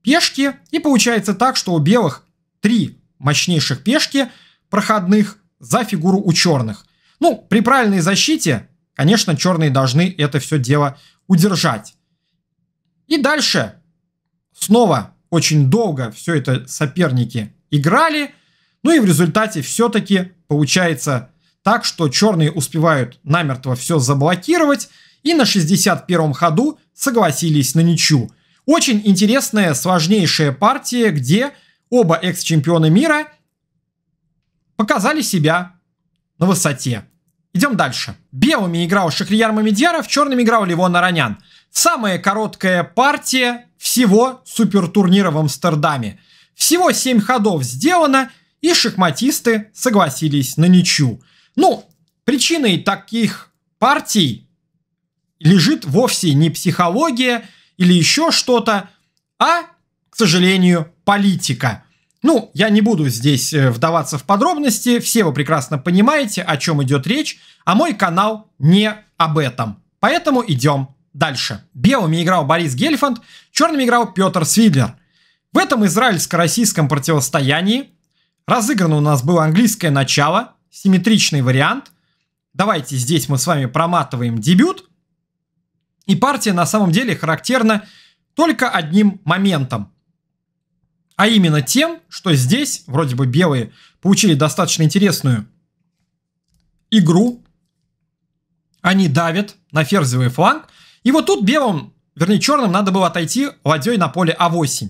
пешки, и получается так, что у белых три мощнейших пешки проходных за фигуру у черных. Ну, при правильной защите, конечно, черные должны это все дело удержать. И дальше снова очень долго все это соперники играли. Ну и в результате все-таки получается так, что черные успевают намертво все заблокировать. И на 61-м ходу согласились на ничью. Очень интересная, сложнейшая партия, где оба экс-чемпиона мира показали себя на высоте. Идем дальше. Белыми играл Шахрияр Мамедьяров, черными играл Левон Аранян. Самая короткая партия всего супертурнира в Амстердаме. Всего 7 ходов сделано, и шахматисты согласились на ничью. Ну, причиной таких партий лежит вовсе не психология или еще что-то, а, к сожалению, политика. Ну, я не буду здесь э, вдаваться в подробности, все вы прекрасно понимаете, о чем идет речь, а мой канал не об этом. Поэтому идем Дальше. Белыми играл Борис Гельфанд, черными играл Петр Свидлер. В этом израильско-российском противостоянии разыграно у нас было английское начало, симметричный вариант. Давайте здесь мы с вами проматываем дебют. И партия на самом деле характерна только одним моментом. А именно тем, что здесь вроде бы белые получили достаточно интересную игру. Они давят на ферзевый фланг, и вот тут белым, вернее черным, надо было отойти ладьей на поле А8.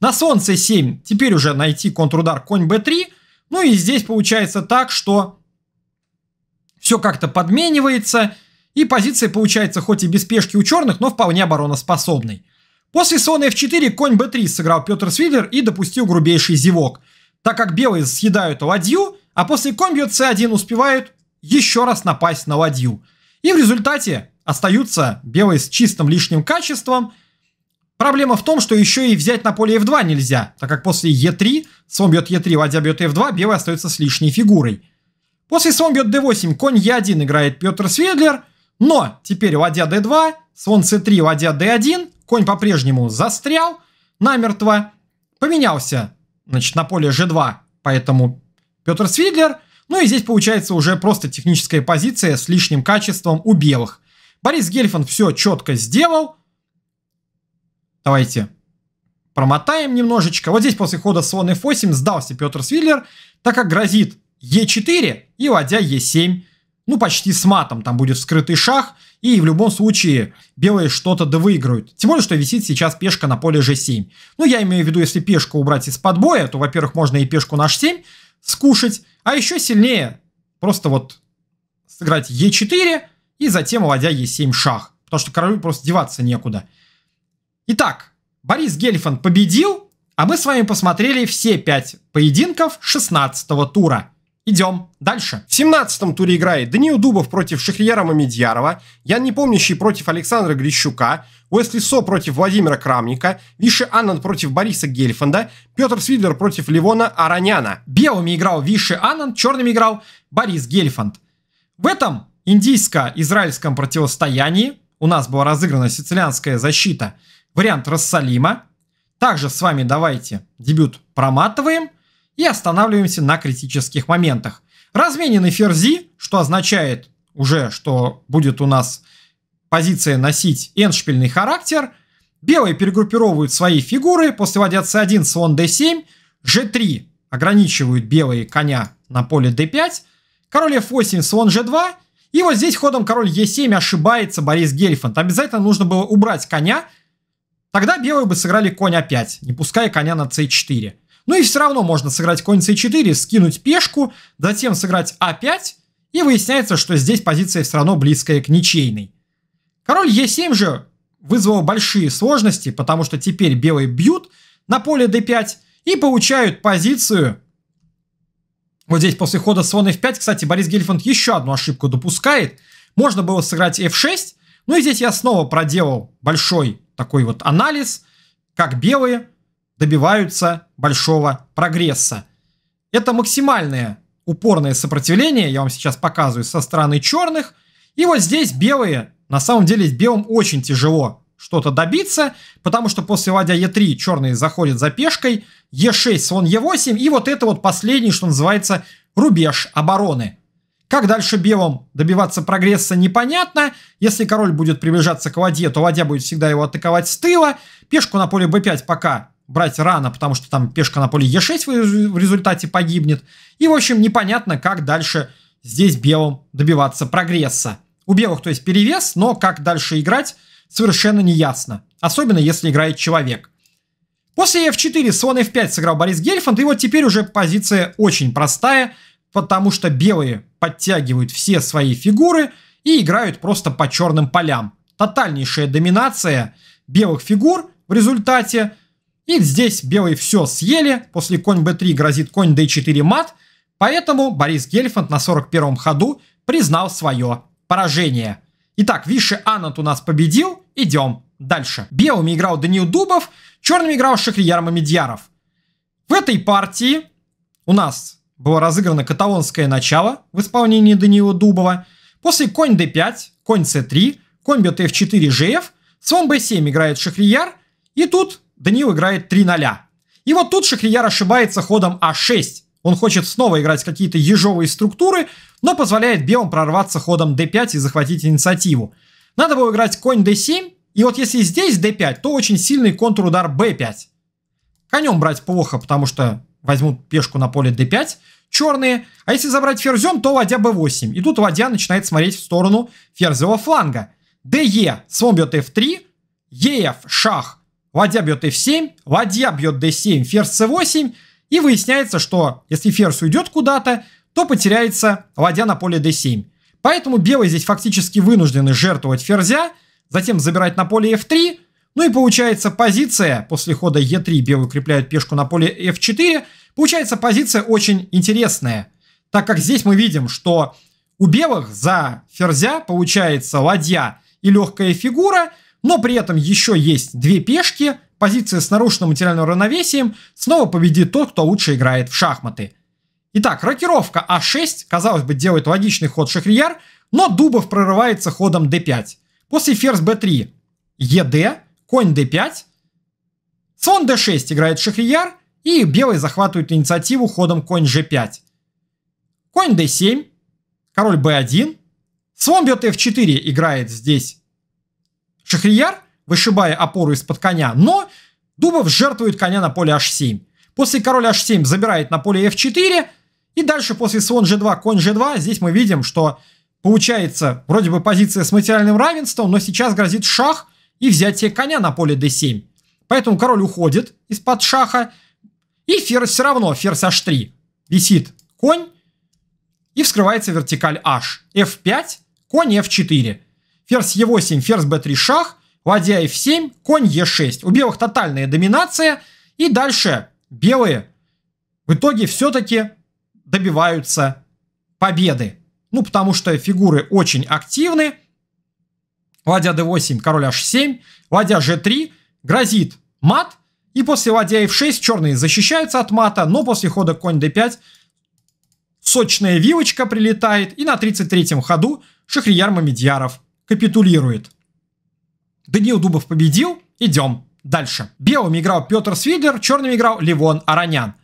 На солнце 7 теперь уже найти контрудар конь Б3. Ну и здесь получается так, что все как-то подменивается. И позиция получается хоть и без пешки у черных, но вполне обороноспособной. После слона f4 конь b3 сыграл Петр Свидлер и допустил грубейший зевок, так как белые съедают ладью, а после конь бьет c1 успевают еще раз напасть на ладью. И в результате остаются белые с чистым лишним качеством. Проблема в том, что еще и взять на поле f2 нельзя, так как после e3, слон бьет e3, ладья бьет f2, белый остается с лишней фигурой. После слон бьет d8, конь e1 играет Петр Сведлер, но теперь ладья d2, слон c3, ладья d1, конь по-прежнему застрял намертво, поменялся значит, на поле g2, поэтому Петр Свидлер. Ну и здесь получается уже просто техническая позиция с лишним качеством у белых. Борис Гельфанд все четко сделал. Давайте промотаем немножечко. Вот здесь после хода слон f8 сдался Петр Свиллер, так как грозит e4 и ладья e7. Ну, почти с матом. Там будет скрытый шах. И в любом случае белые что-то да выиграют. Тем более, что висит сейчас пешка на поле g7. Ну, я имею в виду, если пешку убрать из-под боя, то, во-первых, можно и пешку на h7 скушать. А еще сильнее просто вот сыграть e4, и затем ладья Е7 шах. Потому что королю просто деваться некуда. Итак, Борис Гельфанд победил, а мы с вами посмотрели все 5 поединков 16 тура. Идем дальше. В 17-м туре играет Даниил Дубов против Шахриера Мамедьярова, Ян Непомнящий против Александра Грищука, Уэсли Со против Владимира Крамника, Виши Аннан против Бориса Гельфанда, Петр Свидлер против Ливона Араняна. Белыми играл Виши Аннан, черными играл Борис Гельфанд. В этом индийско-израильском противостоянии у нас была разыграна сицилианская защита, вариант Рассалима. Также с вами давайте дебют проматываем и останавливаемся на критических моментах. Разменены ферзи, что означает уже, что будет у нас позиция носить эншпильный характер. Белые перегруппировывают свои фигуры, после ладья c1, слон d7, g3 ограничивают белые коня на поле d5, король f8, слон g2 и вот здесь ходом король Е7 ошибается Борис Гельфанд. Обязательно нужно было убрать коня. Тогда белые бы сыграли конь А5, не пуская коня на c4. Ну и все равно можно сыграть конь c4, скинуть пешку, затем сыграть А5, и выясняется, что здесь позиция все равно близкая к ничейной. Король Е7 же вызвал большие сложности, потому что теперь белые бьют на поле d5 и получают позицию вот здесь после хода слон f5, кстати, Борис Гельфанд еще одну ошибку допускает. Можно было сыграть f6. Ну и здесь я снова проделал большой такой вот анализ, как белые добиваются большого прогресса. Это максимальное упорное сопротивление, я вам сейчас показываю, со стороны черных. И вот здесь белые, на самом деле белым очень тяжело что-то добиться, потому что после ладья Е3 черный заходит за пешкой, Е6, слон Е8, и вот это вот последний, что называется, рубеж обороны. Как дальше белым добиваться прогресса, непонятно. Если король будет приближаться к ладье, то ладья будет всегда его атаковать с тыла. Пешку на поле б 5 пока брать рано, потому что там пешка на поле е 6 в результате погибнет. И, в общем, непонятно, как дальше здесь белым добиваться прогресса. У белых, то есть, перевес, но как дальше играть – совершенно не ясно, особенно если играет человек. После f4 слон f5 сыграл Борис Гельфанд, и вот теперь уже позиция очень простая, потому что белые подтягивают все свои фигуры и играют просто по черным полям. Тотальнейшая доминация белых фигур в результате. И здесь белые все съели, после конь b3 грозит конь d4 мат, поэтому Борис Гельфанд на 41-м ходу признал свое поражение. Итак, Виши Анат у нас победил. Идем дальше. Белыми играл Даниил Дубов, черными играл Шахрияр Мамедьяров. В этой партии у нас было разыграно каталонское начало в исполнении Даниила Дубова. После конь d5, конь c3, конь бьет f4, gf, слон b7 играет Шахрияр, и тут Даниил играет 3 0. И вот тут Шахрияр ошибается ходом а6. Он хочет снова играть какие-то ежовые структуры, но позволяет белым прорваться ходом d5 и захватить инициативу. Надо было играть конь d7, и вот если здесь d5, то очень сильный контрудар b5. Конем брать плохо, потому что возьмут пешку на поле d5, черные, а если забрать ферзем, то ладья b8. И тут ладья начинает смотреть в сторону ферзевого фланга. de, слон бьет f3, ef, шах, ладья бьет f7, ладья бьет d7, ферзь c8, и выясняется, что если ферзь уйдет куда-то, то потеряется ладья на поле d7. Поэтому белые здесь фактически вынуждены жертвовать ферзя, затем забирать на поле f3. Ну и получается позиция, после хода e3 белые укрепляют пешку на поле f4, получается позиция очень интересная, так как здесь мы видим, что у белых за ферзя получается ладья и легкая фигура, но при этом еще есть две пешки, позиция с нарушенным материальным равновесием, снова победит тот, кто лучше играет в шахматы. Итак, рокировка А6, казалось бы, делает логичный ход Шахрияр, но Дубов прорывается ходом d5. После ферзь b3 ед, конь d5, слон d6 играет Шахрияр, и белые захватывают инициативу ходом конь g5. Конь d7, король b1, слон бьет f4, играет здесь Шахрияр, вышибая опору из-под коня, но Дубов жертвует коня на поле h7. После король h7 забирает на поле f4, и дальше после слон g2, конь g2, здесь мы видим, что получается вроде бы позиция с материальным равенством, но сейчас грозит шах и взятие коня на поле d7. Поэтому король уходит из-под шаха, и ферзь все равно, ферзь h3. Висит конь, и вскрывается вертикаль h. f5, конь f4. Ферзь e8, ферзь b3 шах, ладья f7, конь e6. У белых тотальная доминация, и дальше белые в итоге все-таки добиваются победы. Ну, потому что фигуры очень активны. Ладья d8, король h7, ладья g3, грозит мат. И после ладья f6 черные защищаются от мата, но после хода конь d5 сочная вилочка прилетает. И на 33-м ходу Шахрияр Мамедьяров капитулирует. Даниил Дубов победил. Идем дальше. Белым играл Петр Свидлер, черным играл Левон Аранян.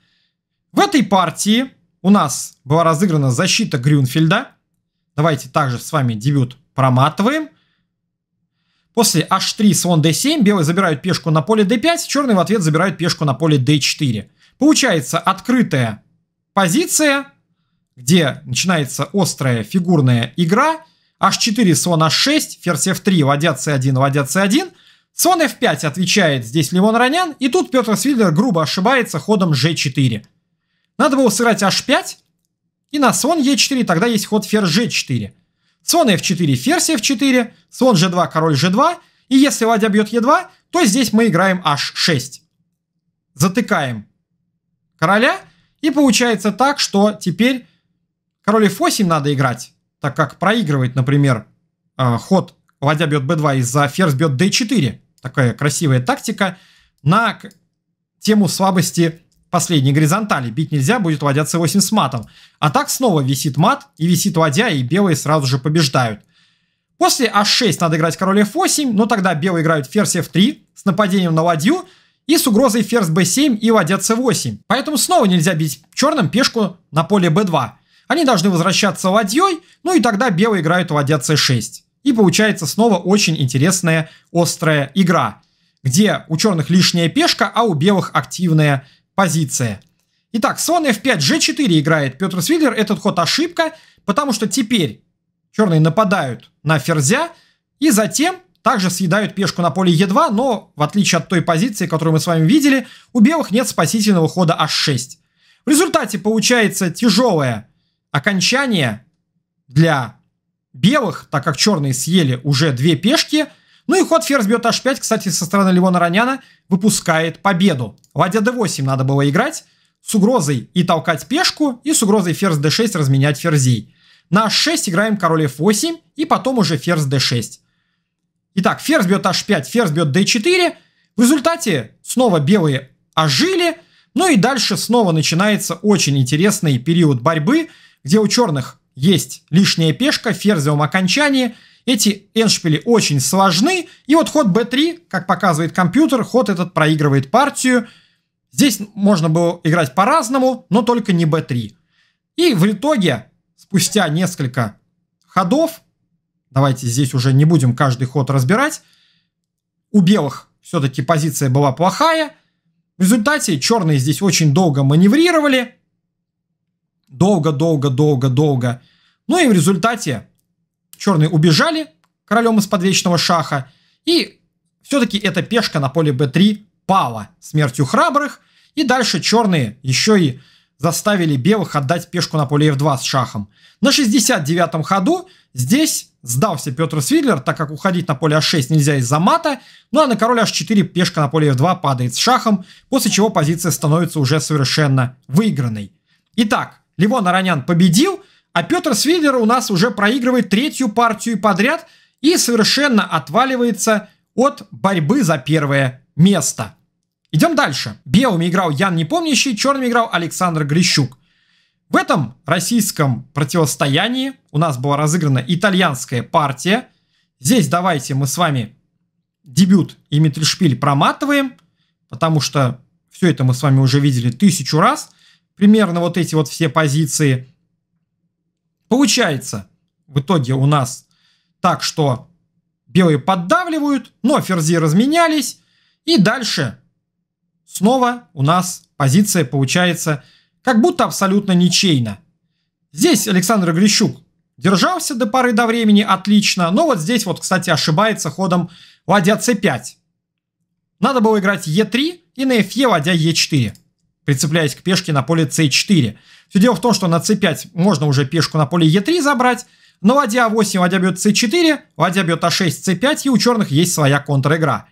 В этой партии у нас была разыграна защита Грюнфельда. Давайте также с вами дебют проматываем. После h3, слон d7, белые забирают пешку на поле d5, черные в ответ забирают пешку на поле d4. Получается открытая позиция, где начинается острая фигурная игра. h4, слон h6, ферзь f3, ладья c1, ладья c1. Слон f5 отвечает здесь Левон Ронян, и тут Петр Свидлер грубо ошибается ходом g4. Надо было сыграть h5 и на слон e4, тогда есть ход ферзь g4. Слон f4, ферзь f4, слон g2, король g2. И если ладья бьет e2, то здесь мы играем h6. Затыкаем короля. И получается так, что теперь король f8 надо играть, так как проигрывает, например, э, ход ладья бьет b2 из-за ферзь бьет d4. Такая красивая тактика на тему слабости последней горизонтали. Бить нельзя, будет ладья c8 с матом. А так снова висит мат и висит ладья, и белые сразу же побеждают. После h6 надо играть король f8, но тогда белые играют ферзь f3 с нападением на ладью и с угрозой ферзь b7 и ладья c8. Поэтому снова нельзя бить черным пешку на поле b2. Они должны возвращаться ладьей, ну и тогда белые играют ладья c6. И получается снова очень интересная острая игра, где у черных лишняя пешка, а у белых активная позиция. Итак, слон f5, g4 играет Петр Свиглер. Этот ход ошибка, потому что теперь черные нападают на ферзя и затем также съедают пешку на поле e2, но в отличие от той позиции, которую мы с вами видели, у белых нет спасительного хода h6. В результате получается тяжелое окончание для белых, так как черные съели уже две пешки – ну и ход ферзь бьет h5, кстати, со стороны Леона Раняна выпускает победу. Ладья d8 надо было играть, с угрозой и толкать пешку, и с угрозой ферзь d6 разменять ферзей. На h6 играем король f8, и потом уже ферзь d6. Итак, ферзь бьет h5, ферзь бьет d4. В результате снова белые ожили, ну и дальше снова начинается очень интересный период борьбы, где у черных есть лишняя пешка, ферзь в окончании – эти эншпили очень сложны, и вот ход b3, как показывает компьютер, ход этот проигрывает партию. Здесь можно было играть по-разному, но только не b3. И в итоге, спустя несколько ходов, давайте здесь уже не будем каждый ход разбирать, у белых все-таки позиция была плохая, в результате черные здесь очень долго маневрировали, долго-долго-долго-долго, ну и в результате черные убежали королем из подвечного шаха, и все-таки эта пешка на поле b3 пала смертью храбрых, и дальше черные еще и заставили белых отдать пешку на поле f2 с шахом. На 69-м ходу здесь сдался Петр Свидлер, так как уходить на поле h6 нельзя из-за мата, ну а на король h4 пешка на поле f2 падает с шахом, после чего позиция становится уже совершенно выигранной. Итак, Левон Аранян победил, а Петр Свидер у нас уже проигрывает третью партию подряд и совершенно отваливается от борьбы за первое место. Идем дальше. Белыми играл Ян Непомнящий, черными играл Александр Грищук. В этом российском противостоянии у нас была разыграна итальянская партия. Здесь давайте мы с вами дебют и Миттельшпиль проматываем, потому что все это мы с вами уже видели тысячу раз. Примерно вот эти вот все позиции – Получается в итоге у нас так, что белые поддавливают, но ферзи разменялись. И дальше снова у нас позиция получается как будто абсолютно ничейна. Здесь Александр Грищук держался до поры до времени отлично, но вот здесь вот, кстати, ошибается ходом ладья c5. Надо было играть e3 и на fe ладья e4 прицепляясь к пешке на поле c4. Все дело в том, что на c5 можно уже пешку на поле e3 забрать, но ладья a8, а ладья бьет c4, ладья бьет a6, c5, и у черных есть своя контр-игра.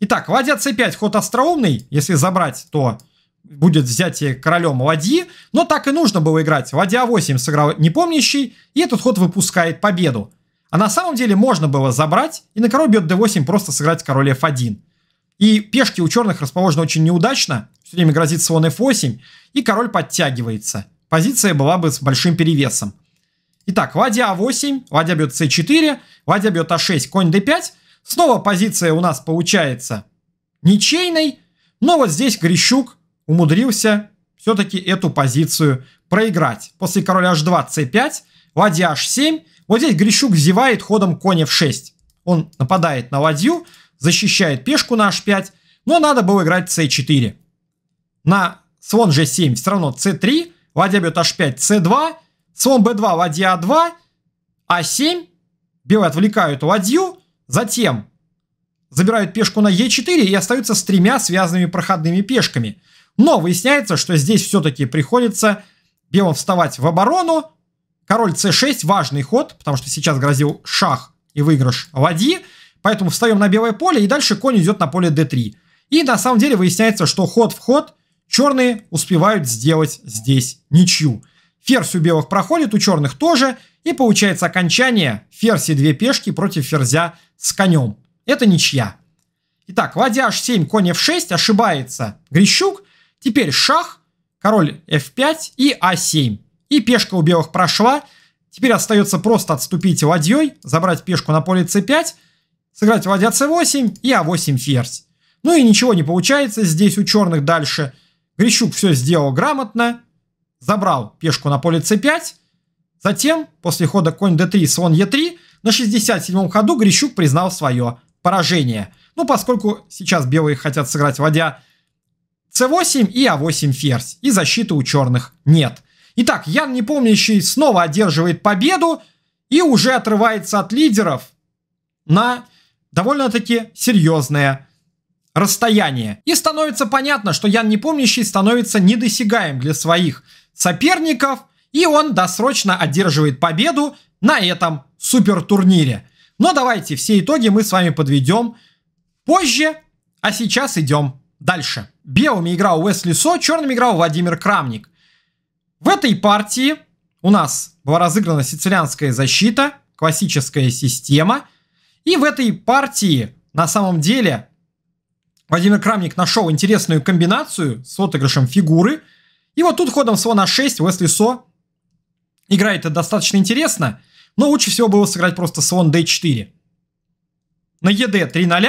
Итак, ладья c5 ход остроумный, если забрать, то будет взятие королем ладьи, но так и нужно было играть. Ладья a8 а сыграл непомнящий, и этот ход выпускает победу. А на самом деле можно было забрать и на король бьет d8 просто сыграть король f1. И пешки у черных расположены очень неудачно, все время грозит слон f8, и король подтягивается. Позиция была бы с большим перевесом. Итак, ладья а 8 ладья бьет c4, ладья бьет а 6 конь d5. Снова позиция у нас получается ничейной, но вот здесь Грищук умудрился все-таки эту позицию проиграть. После короля h2, c5, ладья h7. Вот здесь Грищук зевает ходом конь f6. Он нападает на ладью, защищает пешку на h5, но надо было играть c4 на слон g7 все равно c3, ладья бьет h5, c2, слон b2, ладья a2, а7, белые отвлекают ладью, затем забирают пешку на e4 и остаются с тремя связанными проходными пешками. Но выясняется, что здесь все-таки приходится белым вставать в оборону. Король c6 важный ход, потому что сейчас грозил шах и выигрыш ладьи. Поэтому встаем на белое поле и дальше конь идет на поле d3. И на самом деле выясняется, что ход в ход – Черные успевают сделать здесь ничью. Ферзь у белых проходит, у черных тоже. И получается окончание ферзь и две пешки против ферзя с конем. Это ничья. Итак, ладья h7, конь f6, ошибается Грищук. Теперь шах, король f5 и a7. А и пешка у белых прошла. Теперь остается просто отступить ладьей, забрать пешку на поле c5, сыграть ладья c8 и a8 а ферзь. Ну и ничего не получается здесь у черных дальше. Грищук все сделал грамотно, забрал пешку на поле c5. Затем, после хода конь d3, слон e3, на 67-м ходу Грищук признал свое поражение. Ну, поскольку сейчас белые хотят сыграть, вводя c8 и a8 а ферзь, и защиты у черных нет. Итак, Ян Непомнящий снова одерживает победу и уже отрывается от лидеров на довольно-таки серьезное расстояние. И становится понятно, что Ян Непомнящий становится недосягаем для своих соперников, и он досрочно одерживает победу на этом супертурнире. Но давайте все итоги мы с вами подведем позже, а сейчас идем дальше. Белыми играл Уэсли Со, черными играл Владимир Крамник. В этой партии у нас была разыграна сицилианская защита, классическая система. И в этой партии на самом деле Владимир Крамник нашел интересную комбинацию с отыгрышем фигуры. И вот тут ходом слона 6 Уэсли Со играет это достаточно интересно, но лучше всего было сыграть просто слон d4. На ед 3 0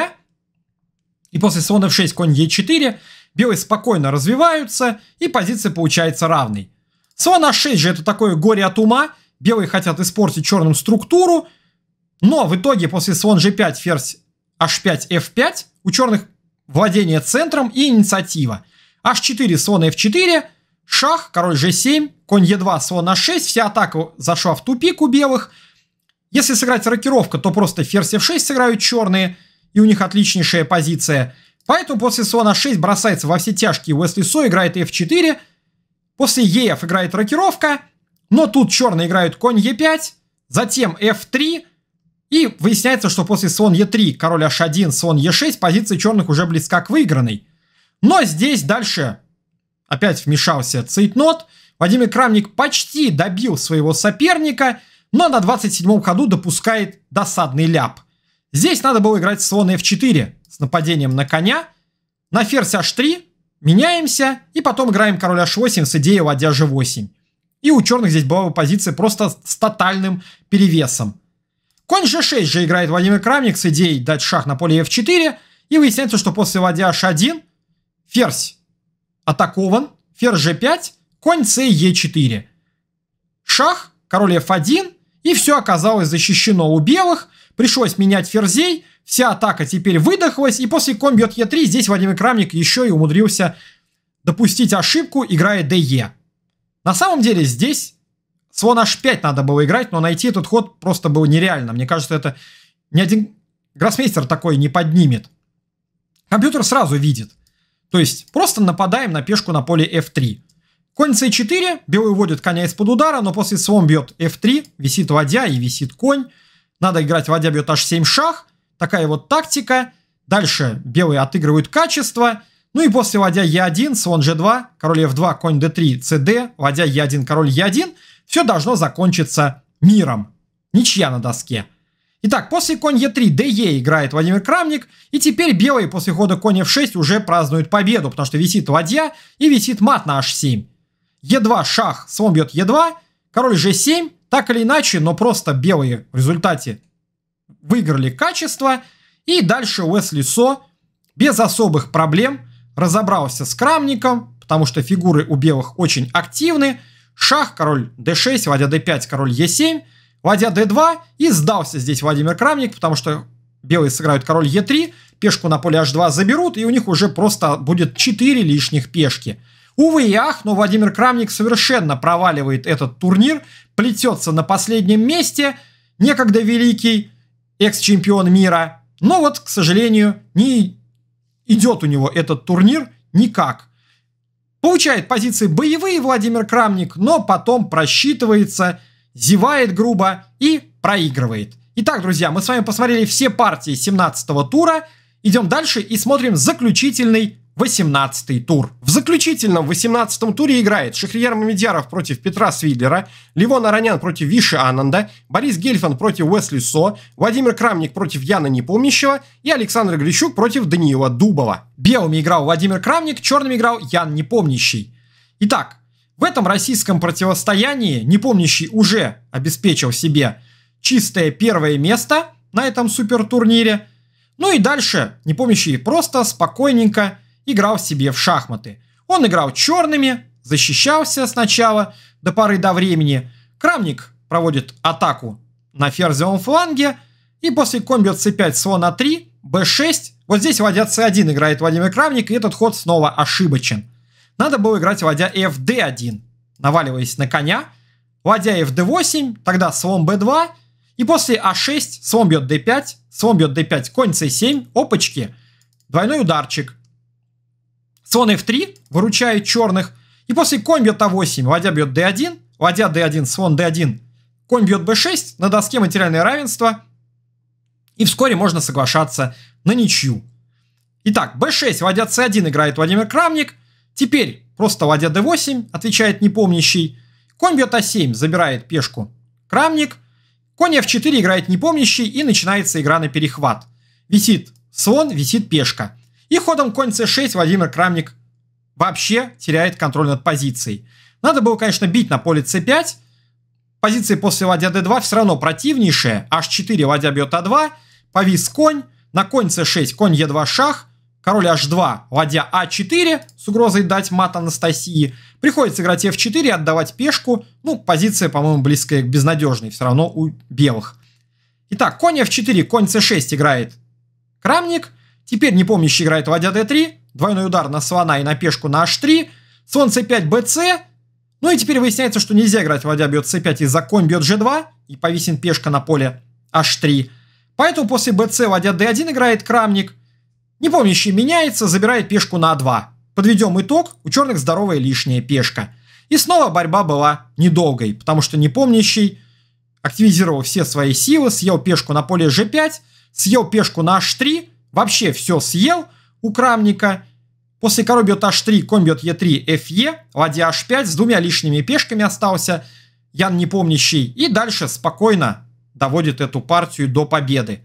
и после слона f6 конь e4 белые спокойно развиваются и позиция получается равной. Слон h6 же это такое горе от ума, белые хотят испортить черным структуру, но в итоге после слон g5 ферзь h5 f5 у черных владение центром и инициатива. H4, слон F4, шах, король G7, конь E2, слон H6, вся атака зашла в тупик у белых. Если сыграть рокировка, то просто ферзь F6 сыграют черные, и у них отличнейшая позиция. Поэтому после слона 6 бросается во все тяжкие Уэсли Со, играет F4, после EF играет рокировка, но тут черные играют конь E5, затем F3, и выясняется, что после слон Е3, король H1, слон Е6 позиция черных уже близка к выигранной. Но здесь дальше опять вмешался цейтнот. Владимир Крамник почти добил своего соперника, но на 27-м ходу допускает досадный ляп. Здесь надо было играть слон F4 с нападением на коня. На ферзь H3 меняемся и потом играем король H8 с идеей ладья G8. И у черных здесь была бы позиция просто с тотальным перевесом. Конь же 6 же играет Владимир Крамник с идеей дать шах на поле f4. И выясняется, что после ладья h1 ферзь атакован, ферзь g5, конь c e4. Шах, король f1, и все оказалось защищено у белых. Пришлось менять ферзей, вся атака теперь выдохлась, и после конь бьет e3 здесь Владимир Крамник еще и умудрился допустить ошибку, играя de. На самом деле здесь Слон h5 надо было играть, но найти этот ход просто было нереально. Мне кажется, это ни один гроссмейстер такой не поднимет. Компьютер сразу видит. То есть просто нападаем на пешку на поле f3. Конь c4, белый вводит коня из-под удара, но после слон бьет f3, висит ладья и висит конь. Надо играть ладья бьет h7 шах. Такая вот тактика. Дальше белые отыгрывают качество. Ну и после ладья Е1, слон G2, король F2, конь D3, CD, ладья Е1, король Е1, все должно закончиться миром. Ничья на доске. Итак, после конь Е3 ДЕ играет Владимир Крамник, и теперь белые после хода конь F6 уже празднуют победу, потому что висит ладья и висит мат на H7. Е2 шах, слон бьет Е2, король G7, так или иначе, но просто белые в результате выиграли качество, и дальше Уэсли Со без особых проблем – разобрался с крамником, потому что фигуры у белых очень активны. Шах, король d6, ладья d5, король e7, ладья d2 и сдался здесь Владимир Крамник, потому что белые сыграют король e3, пешку на поле h2 заберут, и у них уже просто будет 4 лишних пешки. Увы и ах, но Владимир Крамник совершенно проваливает этот турнир, плетется на последнем месте, некогда великий экс-чемпион мира. Но вот, к сожалению, не идет у него этот турнир никак. Получает позиции боевые Владимир Крамник, но потом просчитывается, зевает грубо и проигрывает. Итак, друзья, мы с вами посмотрели все партии 17 тура. Идем дальше и смотрим заключительный 18 тур. В заключительном 18 туре играет Шахрияр Мамедьяров против Петра Свидлера, Левон Аронян против Виши Ананда, Борис Гельфан против Уэсли Со, Владимир Крамник против Яна Непомнящего и Александр Грищук против Даниила Дубова. Белыми играл Владимир Крамник, черными играл Ян Непомнящий. Итак, в этом российском противостоянии Непомнящий уже обеспечил себе чистое первое место на этом супертурнире. Ну и дальше Непомнящий просто спокойненько играл себе в шахматы. Он играл черными, защищался сначала до поры до времени. Крамник проводит атаку на ферзевом фланге. И после комбо c5, слон а3, b6. Вот здесь ладья c1 играет Владимир Крамник, и этот ход снова ошибочен. Надо было играть ладья fd1, наваливаясь на коня. Ладья fd8, тогда слон b2. И после а6 слон бьет d5, слон бьет d5, конь c7, опачки, двойной ударчик слон f3 выручает черных. И после конь а бьет а8, ладья бьет d1, ладья d1, слон d1, конь бьет b6, на доске материальное равенство. И вскоре можно соглашаться на ничью. Итак, b6, ладья c1 играет Владимир Крамник. Теперь просто ладья d8, отвечает непомнящий. Конь бьет а7, забирает пешку Крамник. Конь f4 играет непомнящий и начинается игра на перехват. Висит слон, висит пешка. И ходом конь c6 Владимир Крамник вообще теряет контроль над позицией. Надо было, конечно, бить на поле c5. Позиции после ладья d2 все равно противнейшие. h4 ладья бьет а2, повис конь, на конь c6, конь e2 шах, король h2, ладья a а 4 с угрозой дать мат Анастасии. Приходится играть f4, и отдавать пешку. Ну, позиция, по-моему, близкая к безнадежной, все равно у белых. Итак, конь f4, конь c6 играет Крамник – Теперь непомнящий играет ладья d3, двойной удар на слона и на пешку на h3, слон c5, bc. Ну и теперь выясняется, что нельзя играть ладья бьет c5 из-за конь бьет g2 и повисен пешка на поле h3. Поэтому после bc ладья d1 играет крамник. Непомнящий меняется, забирает пешку на a2. Подведем итог, у черных здоровая лишняя пешка. И снова борьба была недолгой, потому что непомнящий активизировал все свои силы, съел пешку на поле g5, съел пешку на h3, вообще все съел у крамника. После король бьет h3, конь бьет e3, fe, ладья h5 с двумя лишними пешками остался. Ян непомнящий. И дальше спокойно доводит эту партию до победы.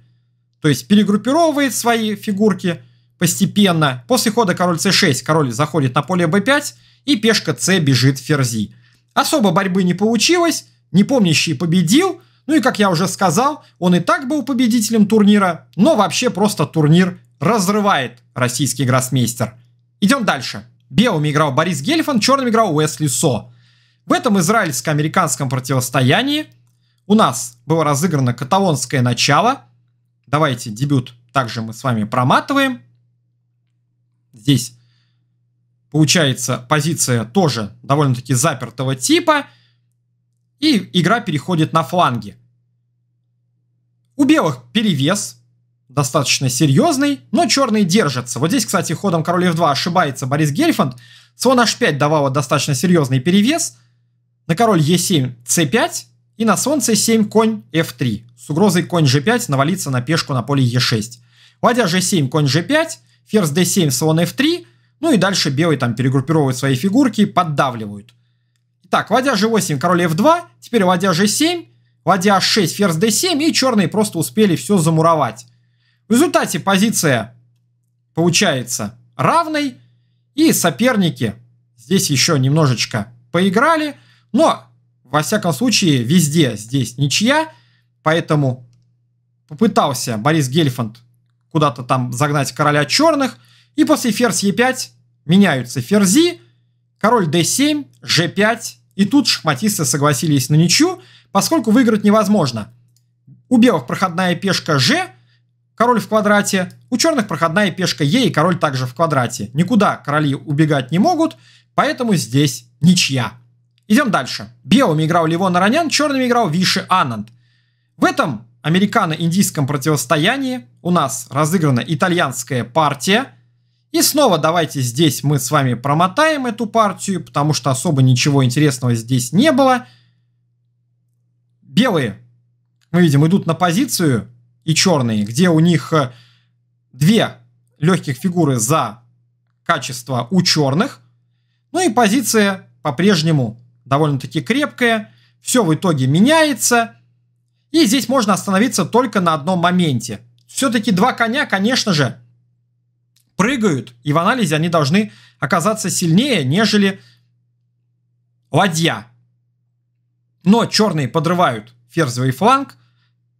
То есть перегруппировывает свои фигурки постепенно. После хода король c6 король заходит на поле b5 и пешка c бежит ферзи. Особо борьбы не получилось, непомнящий победил – ну и, как я уже сказал, он и так был победителем турнира, но вообще просто турнир разрывает российский гроссмейстер. Идем дальше. Белыми играл Борис Гельфан, черным играл Уэсли Со. В этом израильско-американском противостоянии у нас было разыграно каталонское начало. Давайте дебют также мы с вами проматываем. Здесь получается позиция тоже довольно-таки запертого типа – и игра переходит на фланги. У белых перевес, достаточно серьезный, но черные держатся. Вот здесь, кстати, ходом король f2 ошибается Борис Гельфанд. Слон h5 давало достаточно серьезный перевес. На король e7 c5 и на слон c7 конь f3. С угрозой конь g5 навалиться на пешку на поле e6. Ладья g7, конь g5, ферзь d7, слон f3. Ну и дальше белый там перегруппировывает свои фигурки, поддавливают. Так, ладья g8, король f2, теперь ладья g7, ладья h6, ферзь d7, и черные просто успели все замуровать. В результате позиция получается равной, и соперники здесь еще немножечко поиграли, но, во всяком случае, везде здесь ничья, поэтому попытался Борис Гельфанд куда-то там загнать короля черных, и после ферзь e5 меняются ферзи, король d7, g5, и тут шахматисты согласились на ничью, поскольку выиграть невозможно. У белых проходная пешка g, король в квадрате, у черных проходная пешка «Е» и король также в квадрате. Никуда короли убегать не могут, поэтому здесь ничья. Идем дальше. Белыми играл Ливон Аранян, черными играл Виши Ананд. В этом американо-индийском противостоянии у нас разыграна итальянская партия – и снова давайте здесь мы с вами промотаем эту партию, потому что особо ничего интересного здесь не было. Белые, мы видим, идут на позицию, и черные, где у них э, две легких фигуры за качество у черных. Ну и позиция по-прежнему довольно-таки крепкая. Все в итоге меняется. И здесь можно остановиться только на одном моменте. Все-таки два коня, конечно же, прыгают, и в анализе они должны оказаться сильнее, нежели ладья. Но черные подрывают ферзевый фланг,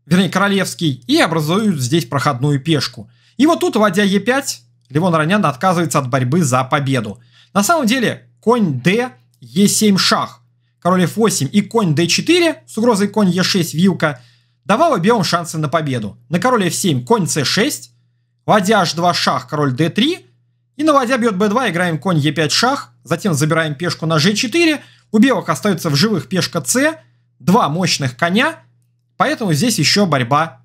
вернее королевский, и образуют здесь проходную пешку. И вот тут ладья Е5, Левон Ронян отказывается от борьбы за победу. На самом деле конь Д, Е7 шах, король F8 и конь D4 с угрозой конь е 6 вилка давало белым шансы на победу. На короле F7 конь C6, Ладья h2 шах, король d3. И на ладья бьет b2, играем конь e5 шах. Затем забираем пешку на g4. У белых остается в живых пешка c. Два мощных коня. Поэтому здесь еще борьба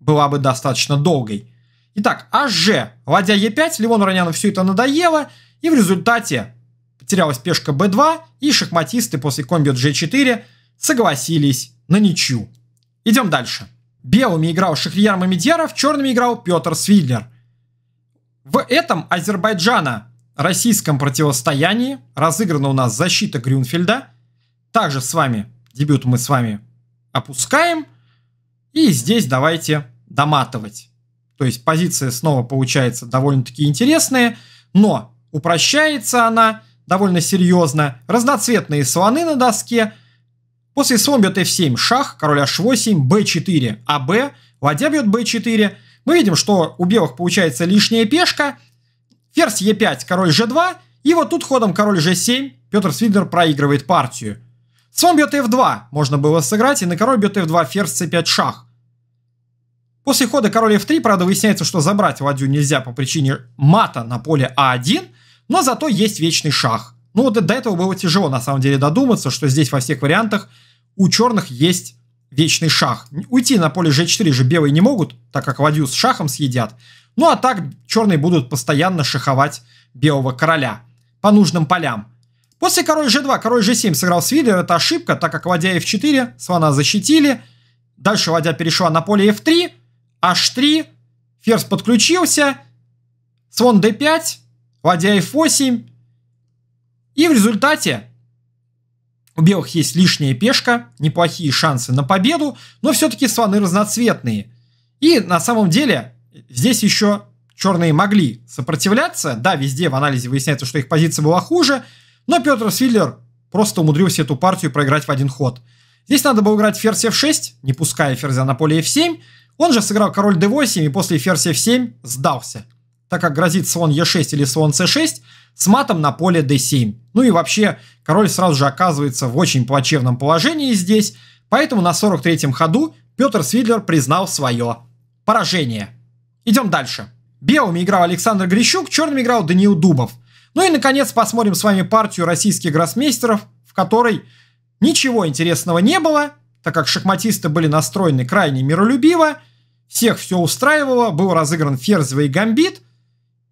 была бы достаточно долгой. Итак, hg, ладья e5, Леону Роняну все это надоело. И в результате потерялась пешка b2. И шахматисты после конь g4 согласились на ничью. Идем дальше. Белыми играл Шахрияр Мамедьяров, черными играл Петр Свидлер. В этом Азербайджана российском противостоянии разыграна у нас защита Грюнфельда. Также с вами дебют мы с вами опускаем. И здесь давайте доматывать. То есть позиция снова получается довольно-таки интересная, но упрощается она довольно серьезно. Разноцветные слоны на доске – После слон бьет f7, шах, король h8, b4, аб, ладья бьет b4. Мы видим, что у белых получается лишняя пешка. Ферзь e5, король g2. И вот тут ходом король g7 Петр Свидлер проигрывает партию. Слон бьет f2 можно было сыграть, и на король бьет f2, ферзь c5, шах. После хода король f3, правда, выясняется, что забрать ладью нельзя по причине мата на поле а 1 но зато есть вечный шах. Ну вот до этого было тяжело на самом деле додуматься, что здесь во всех вариантах у черных есть вечный шах. Уйти на поле g4 же белые не могут, так как ладью с шахом съедят. Ну а так черные будут постоянно шаховать белого короля по нужным полям. После король g2, король g7 сыграл с это ошибка, так как ладья f4, слона защитили. Дальше ладья перешла на поле f3, h3, ферзь подключился, слон d5, ладья f8. И в результате у белых есть лишняя пешка, неплохие шансы на победу, но все-таки слоны разноцветные. И на самом деле здесь еще черные могли сопротивляться. Да, везде в анализе выясняется, что их позиция была хуже, но Петр Свиллер просто умудрился эту партию проиграть в один ход. Здесь надо было играть ферзь f6, не пуская ферзя на поле f7. Он же сыграл король d8 и после ферзь f7 сдался, так как грозит слон e6 или слон c6 с матом на поле d7. Ну и вообще Король сразу же оказывается в очень плачевном положении здесь, поэтому на 43-м ходу Петр Свидлер признал свое поражение. Идем дальше. Белыми играл Александр Грищук, черными играл Даниил Дубов. Ну и, наконец, посмотрим с вами партию российских гроссмейстеров, в которой ничего интересного не было, так как шахматисты были настроены крайне миролюбиво, всех все устраивало, был разыгран ферзевый гамбит,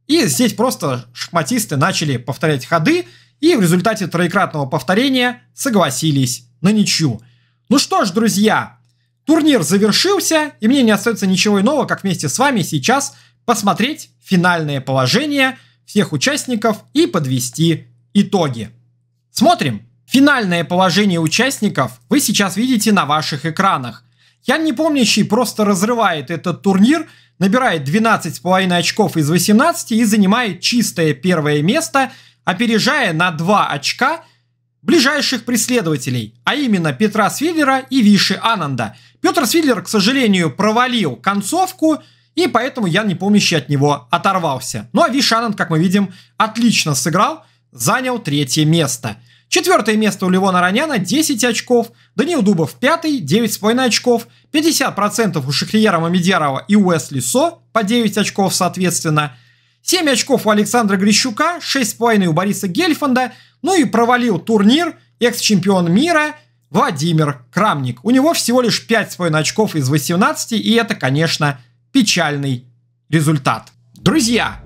и здесь просто шахматисты начали повторять ходы, и в результате троекратного повторения согласились на ничью. Ну что ж, друзья, турнир завершился, и мне не остается ничего иного, как вместе с вами сейчас посмотреть финальное положение всех участников и подвести итоги. Смотрим. Финальное положение участников вы сейчас видите на ваших экранах. Ян Непомнящий просто разрывает этот турнир, набирает 12,5 очков из 18 и занимает чистое первое место – опережая на 2 очка ближайших преследователей, а именно Петра Свиллера и Виши Ананда. Петр Свиллер, к сожалению, провалил концовку, и поэтому я не Непомнящий от него оторвался. Ну а Виш Ананд, как мы видим, отлично сыграл, занял третье место. Четвертое место у Левона Раняна, 10 очков, Даниил Дубов 5, 9,5 очков, 50% у Шахриера Мамедьярова и Уэсли Со по 9 очков соответственно – 7 очков у Александра Грищука, 6,5 у Бориса Гельфанда, ну и провалил турнир экс-чемпион мира Владимир Крамник. У него всего лишь 5,5 очков из 18, и это, конечно, печальный результат. Друзья,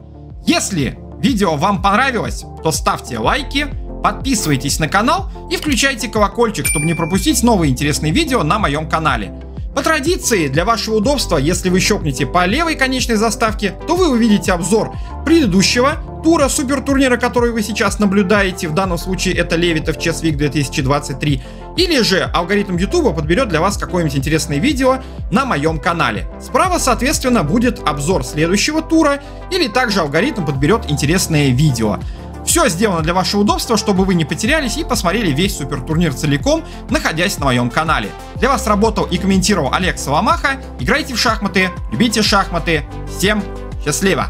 если видео вам понравилось, то ставьте лайки, подписывайтесь на канал и включайте колокольчик, чтобы не пропустить новые интересные видео на моем канале. По традиции, для вашего удобства, если вы щелкнете по левой конечной заставке, то вы увидите обзор предыдущего тура супертурнира, который вы сейчас наблюдаете, в данном случае это Левитов Chess Week 2023, или же алгоритм YouTube подберет для вас какое-нибудь интересное видео на моем канале. Справа, соответственно, будет обзор следующего тура, или также алгоритм подберет интересное видео. Все сделано для вашего удобства, чтобы вы не потерялись и посмотрели весь супер турнир целиком, находясь на моем канале. Для вас работал и комментировал Олег Соломаха. Играйте в шахматы, любите шахматы. Всем счастливо!